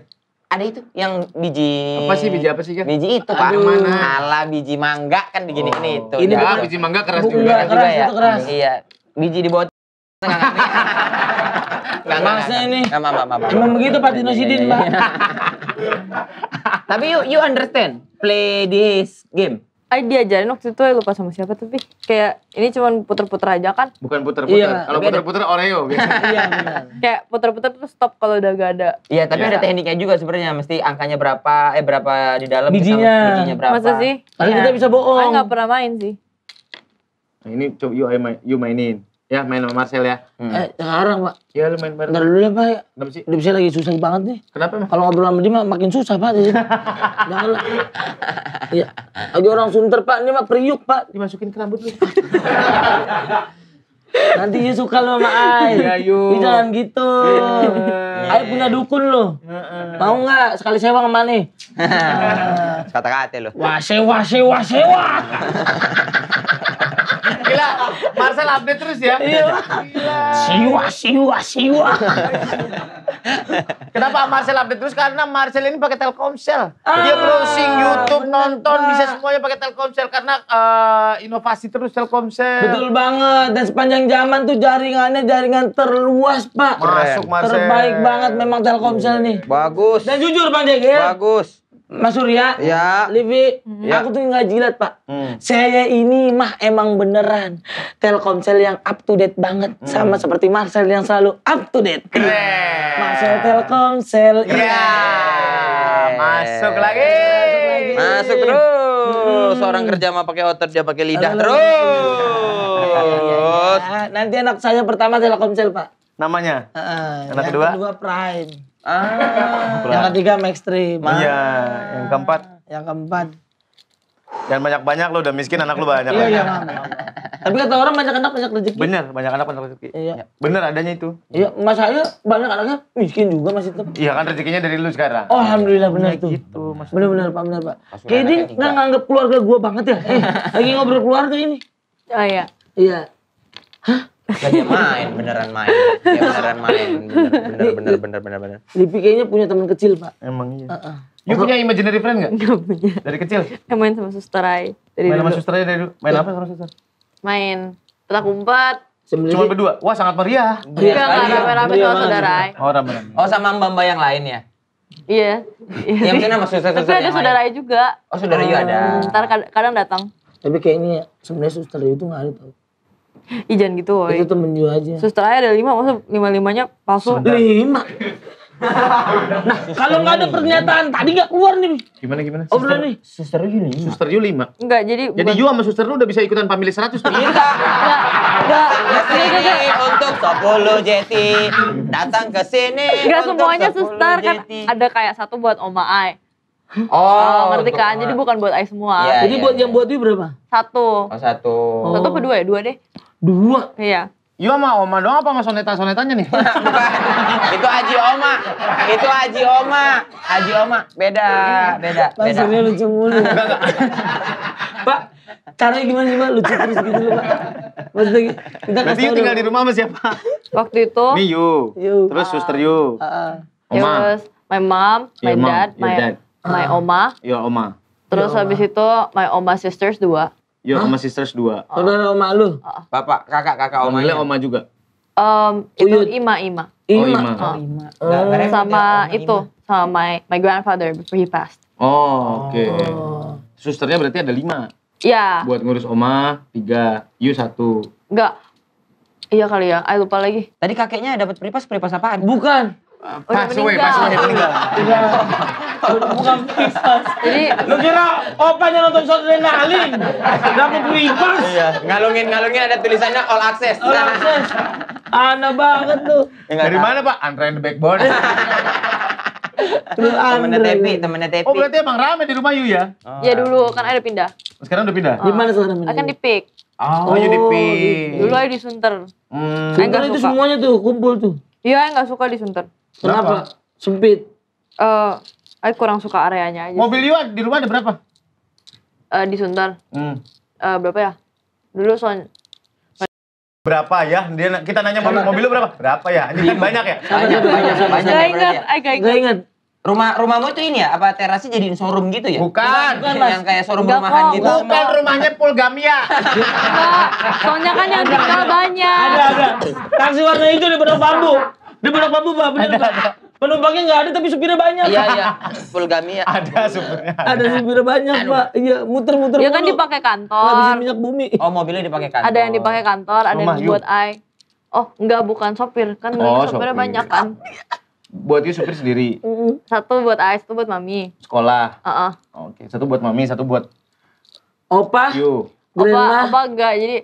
ada itu yang biji apa sih biji apa sih kan? Biji itu Pak. Mana? Ala biji mangga kan begini oh. ini itu. Ini ya, biji mangga keras Bukan juga. Keras, juga ya. keras. Iya. Biji di bawah Masa kan? [LAUGHS] ini. Emang begitu Pak Tino Sidin, iya, iya, Pak. Iya, [LAUGHS] Tapi you you understand play this game. Ay diajarin waktu itu eh, lupa sama siapa tapi kayak ini cuma puter-puter aja kan? Bukan puter-puter. Iya, kalau puter-puter Oreo [LAUGHS] biasanya. iya iya. Kayak puter-puter terus stop kalau udah gak ada. Iya, tapi ya. ada tekniknya juga sebenarnya mesti angkanya berapa, eh berapa di dalam bijinya, bijinya berapa. Masa sih? iya. kita bisa bohong. Aku gak pernah main sih. Nah, ini coba yuk main, yuk mainin. Ya main sama Marcel ya. Hmm. Eh sekarang pak. Ya lu main bareng. Ntar dulu ya pak. Kenapa sih? Dia bisa lagi susah banget nih. Kenapa emang? Kalau ngobrol sama dia mah makin susah pak. [LAUGHS] Jangan lah. Iya. Lagi orang Sunter pak, ini mah periuk pak. Dimasukin ke rambut lu. [LAUGHS] Nanti you suka lo sama Ai. Ya yuk. jangan gitu. Iya. Ai punya dukun lo. Mau nggak sekali sewa sama nih? Kata-kata lo. Wah sewa sewa sewa. [LAUGHS] Gila, Marcel update terus ya. Iya. Siwa, siwa, siwa. Kenapa Marcel update terus? Karena Marcel ini pakai Telkomsel. Ah, Dia browsing YouTube, bener, nonton bisa semuanya pakai Telkomsel karena uh, inovasi terus Telkomsel. Betul banget dan sepanjang zaman tuh jaringannya jaringan terluas, Pak. Masuk Marcel. Terbaik banget memang Telkomsel nih. Bagus. Dan jujur Bang JG. Ya. Bagus. Mas Surya, ya. Livi, ya. aku tuh nggak jilat pak. Hmm. Saya ini mah emang beneran Telkomsel yang up to date banget, hmm. sama seperti Marcel yang selalu up to date. Keren. Marcel Telkomsel. Ya. ya. Masuk lagi. Masuk, lagi. Masuk terus. Hmm. Seorang kerja mah pakai otot dia pakai lidah Lalu, terus. Iya, iya, iya. Nanti anak saya pertama Telkomsel pak. Namanya? Uh, anak yang kedua? Kedua Prime. Ah. yang ketiga mainstream. Iya, yang keempat. Yang keempat. Dan banyak-banyak lo udah miskin anak lo banyak. Iya, iya, Tapi kata orang banyak anak banyak rezeki. Bener, banyak anak banyak rezeki. Iya. Bener adanya itu. Iya, mas saya banyak anaknya miskin juga mas itu. Iya kan rezekinya dari lu sekarang. Oh, alhamdulillah benar itu, Gitu, mas. Bener-bener pak, bener pak. Kedin nggak nganggep keluarga gua banget ya. Eh, lagi ngobrol keluarga ini. Oh iya. Iya. Hah? Gak dia main, beneran main. Dia [LAUGHS] beneran main, bener bener bener bener bener. Lipi kayaknya punya teman kecil pak. Emang iya. Uh -uh. You punya imaginary friend gak? Gak punya. Dari kecil? Yang main sama suster Ai. Dari main dulu. sama suster Ai dari dulu? Main apa sama suster? Main petak umpet. Sebenernya... Cuma berdua? Wah sangat meriah. Iya, gak iya, rame-rame iya, sama saudara iya. Ai. Oh rame-rame. Oh sama mbak mba yang lain ya? Iya. yang mungkin sama suster-suster Tapi ada saudara Ai juga. Oh saudara Ai ada. Ntar kadang datang. Tapi kayaknya sebenarnya suster itu gak ada tau. Ih jangan gitu woy. Itu temen aja. Suster aja ada lima, maksud lima-limanya palsu? Lima? nah kalau nggak ada pernyataan tadi nggak keluar nih gimana gimana oh suster, nih suster you lima suster you lima enggak jadi jadi Yu sama suster lu udah bisa ikutan family seratus enggak iya, enggak enggak kesini untuk sepuluh jeti datang ke sini enggak semuanya suster kan ada kayak satu buat oma ai Oh, oh ngerti kan? Jadi bukan buat Ai semua. Ya, Jadi ya, buat ya. yang buat itu berapa? Satu. Oh, satu. Oh. Satu apa dua ya? Dua deh. Dua? Iya. Iya sama Oma doang apa sama soneta-sonetanya nih? [LAUGHS] itu Haji Oma. Itu Haji Oma. Haji Oma. Beda, beda, beda. Maksudnya lucu mulu. Pak, caranya gimana sih Pak, lucu terus gitu loh Pak. Maksudnya kita Berarti tinggal di rumah sama siapa? Waktu itu. Nih you. you. Terus uh, suster you. Uh, ah, ah. Oma. Terus my mom, iya, my yeah, dad, mom, iya, my, dad. my oma. Your iya, oma. Terus habis itu my oma sisters dua. Yo Hah? sama sisters dua. Oh. Saudara oma lu? Oh. Bapak, kakak, kakak oma. Omanya oma juga. Um, itu Ima, Ima. Ima. Oh, Ima. Oh, oh. Ya, Ima. Oh. Nah, sama itu, itu, sama my, my grandfather before he passed. Oh, oh. oke. Okay. Oh. Susternya berarti ada lima? Iya. Yeah. Buat ngurus oma, tiga. You satu. Enggak. Iya kali ya, ayo lupa lagi. Tadi kakeknya dapat peripas, peripas apaan? Bukan pas away, pas away, meninggal. Bukan pisah. Jadi, lu kira yang nonton Saturday Night Live? Dapat reverse. Iya. Ngalungin-ngalungin ada tulisannya all access. All access. Aneh banget tuh. Dari mana, Pak? Antrean the backbone. temennya Tepi, temennya Tepi. Oh berarti emang rame di rumah Yu ya? Oh. Iya dulu, kan ada pindah. Sekarang udah pindah? Ah. Di mana sekarang pindah? Akan di PIK. Oh, oh di PIK. Dulu aja di Sunter. Hmm. Sunter itu semuanya tuh, kumpul tuh. Iya, enggak suka di Sunter. Kenapa? Sempit. Eh, uh, aku kurang suka areanya aja. Mobil you di rumah ada berapa? Uh, di Sunter. Hmm. Uh, berapa ya? Dulu soal berapa ya? Dia kita nanya mobil, mobil lu berapa? Berapa ya? Ini banyak ya? Banyak, banyak, banyak. Ya ya? Gak ingat, gak ingat. Rumah rumahmu tuh ini ya? Apa terasnya jadi showroom gitu ya? Bukan. Bukan mas. Yang kayak showroom Enggak rumahan kok. gitu. Bukan rumahnya Pulgamia. Soalnya kan yang tinggal banyak. Ada ada. Taksi warna itu di bambu. Di Pondok Bambu, Pak. Bener, ada, ada. Penumpangnya nggak ada tapi supirnya banyak. Iya, iya. Polgami ya. Ada supirnya. Ada, supirnya banyak, Aduh. Pak. Iya, muter-muter Ya kan dipakai kantor. Habisin minyak bumi. Oh, mobilnya dipakai kantor. Ada yang dipakai kantor, ada Rumah yang buat ai. Oh, enggak bukan sopir. Kan oh, sopirnya banyak kan. buat you supir sendiri. Satu buat ai, satu buat Mami. Sekolah. Uh -uh. Oke, okay. satu buat Mami, satu buat Opa. You. Opa, Opa enggak. Jadi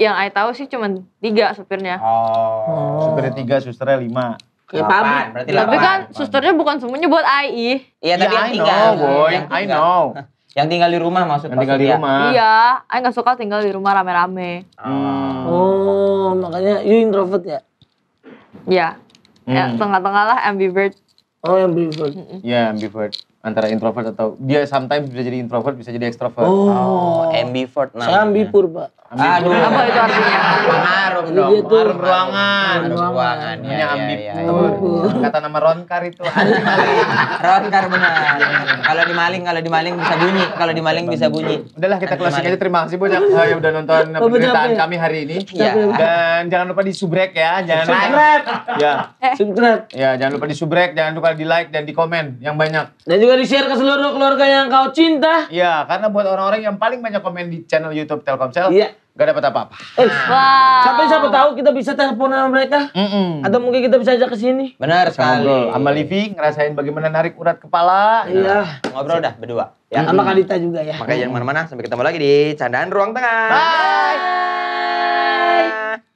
yang I tahu sih cuma tiga supirnya. Oh. oh. Supirnya tiga, susternya lima. Ya, Berarti tapi 8, kan susternya bukan semuanya buat AI. Iya, tapi iya, yang I tinggal. Know, boy. Yang I know. [LAUGHS] Yang tinggal di rumah maksudnya. Yang tinggal di rumah. Iya, Ayah nggak suka tinggal di rumah rame-rame. Hmm. Oh, makanya you introvert ya? Iya. Ya, hmm. Ya, tengah-tengah lah ambivert. Oh, ambivert. Iya, ambivert antara introvert atau dia sometimes bisa jadi introvert bisa jadi extrovert. Oh, oh ambivert nah. Saya ambipur, Pak. Aduh, apa itu artinya? Mengharum iya, dong, mengharum ruangan. ruangan. Ya, ya, ya, ya, Kata nama ronkar itu. [LAUGHS] ronkar benar. Kalau di maling, kalau di maling bisa bunyi. Kalau di maling bisa bunyi. Udahlah kita closing aja. Terima kasih banyak eh, yang udah nonton oh, pemberitaan kami hari ini. Iya. Dan jangan lupa di subrek ya. Jangan subrek. Ya. Eh. Subscribe. Ya, jangan lupa di subrek, jangan lupa di like dan di komen yang banyak. Dan juga di share ke seluruh keluarga yang kau cinta. Ya, karena buat orang-orang yang paling banyak komen di channel YouTube Telkomsel. Iya Gak dapat apa-apa. Eh, wow. Sampai siapa tahu kita bisa telepon sama mereka? Mm -mm. Atau mungkin kita bisa ajak ke sini? Benar sekali. Ngobrol Livi ngerasain bagaimana narik urat kepala. Iya. ngobrol dah berdua. Ya, sama Kadita juga ya. Makanya yang mana-mana. Sampai ketemu lagi di Candaan Ruang Tengah. Bye. Bye.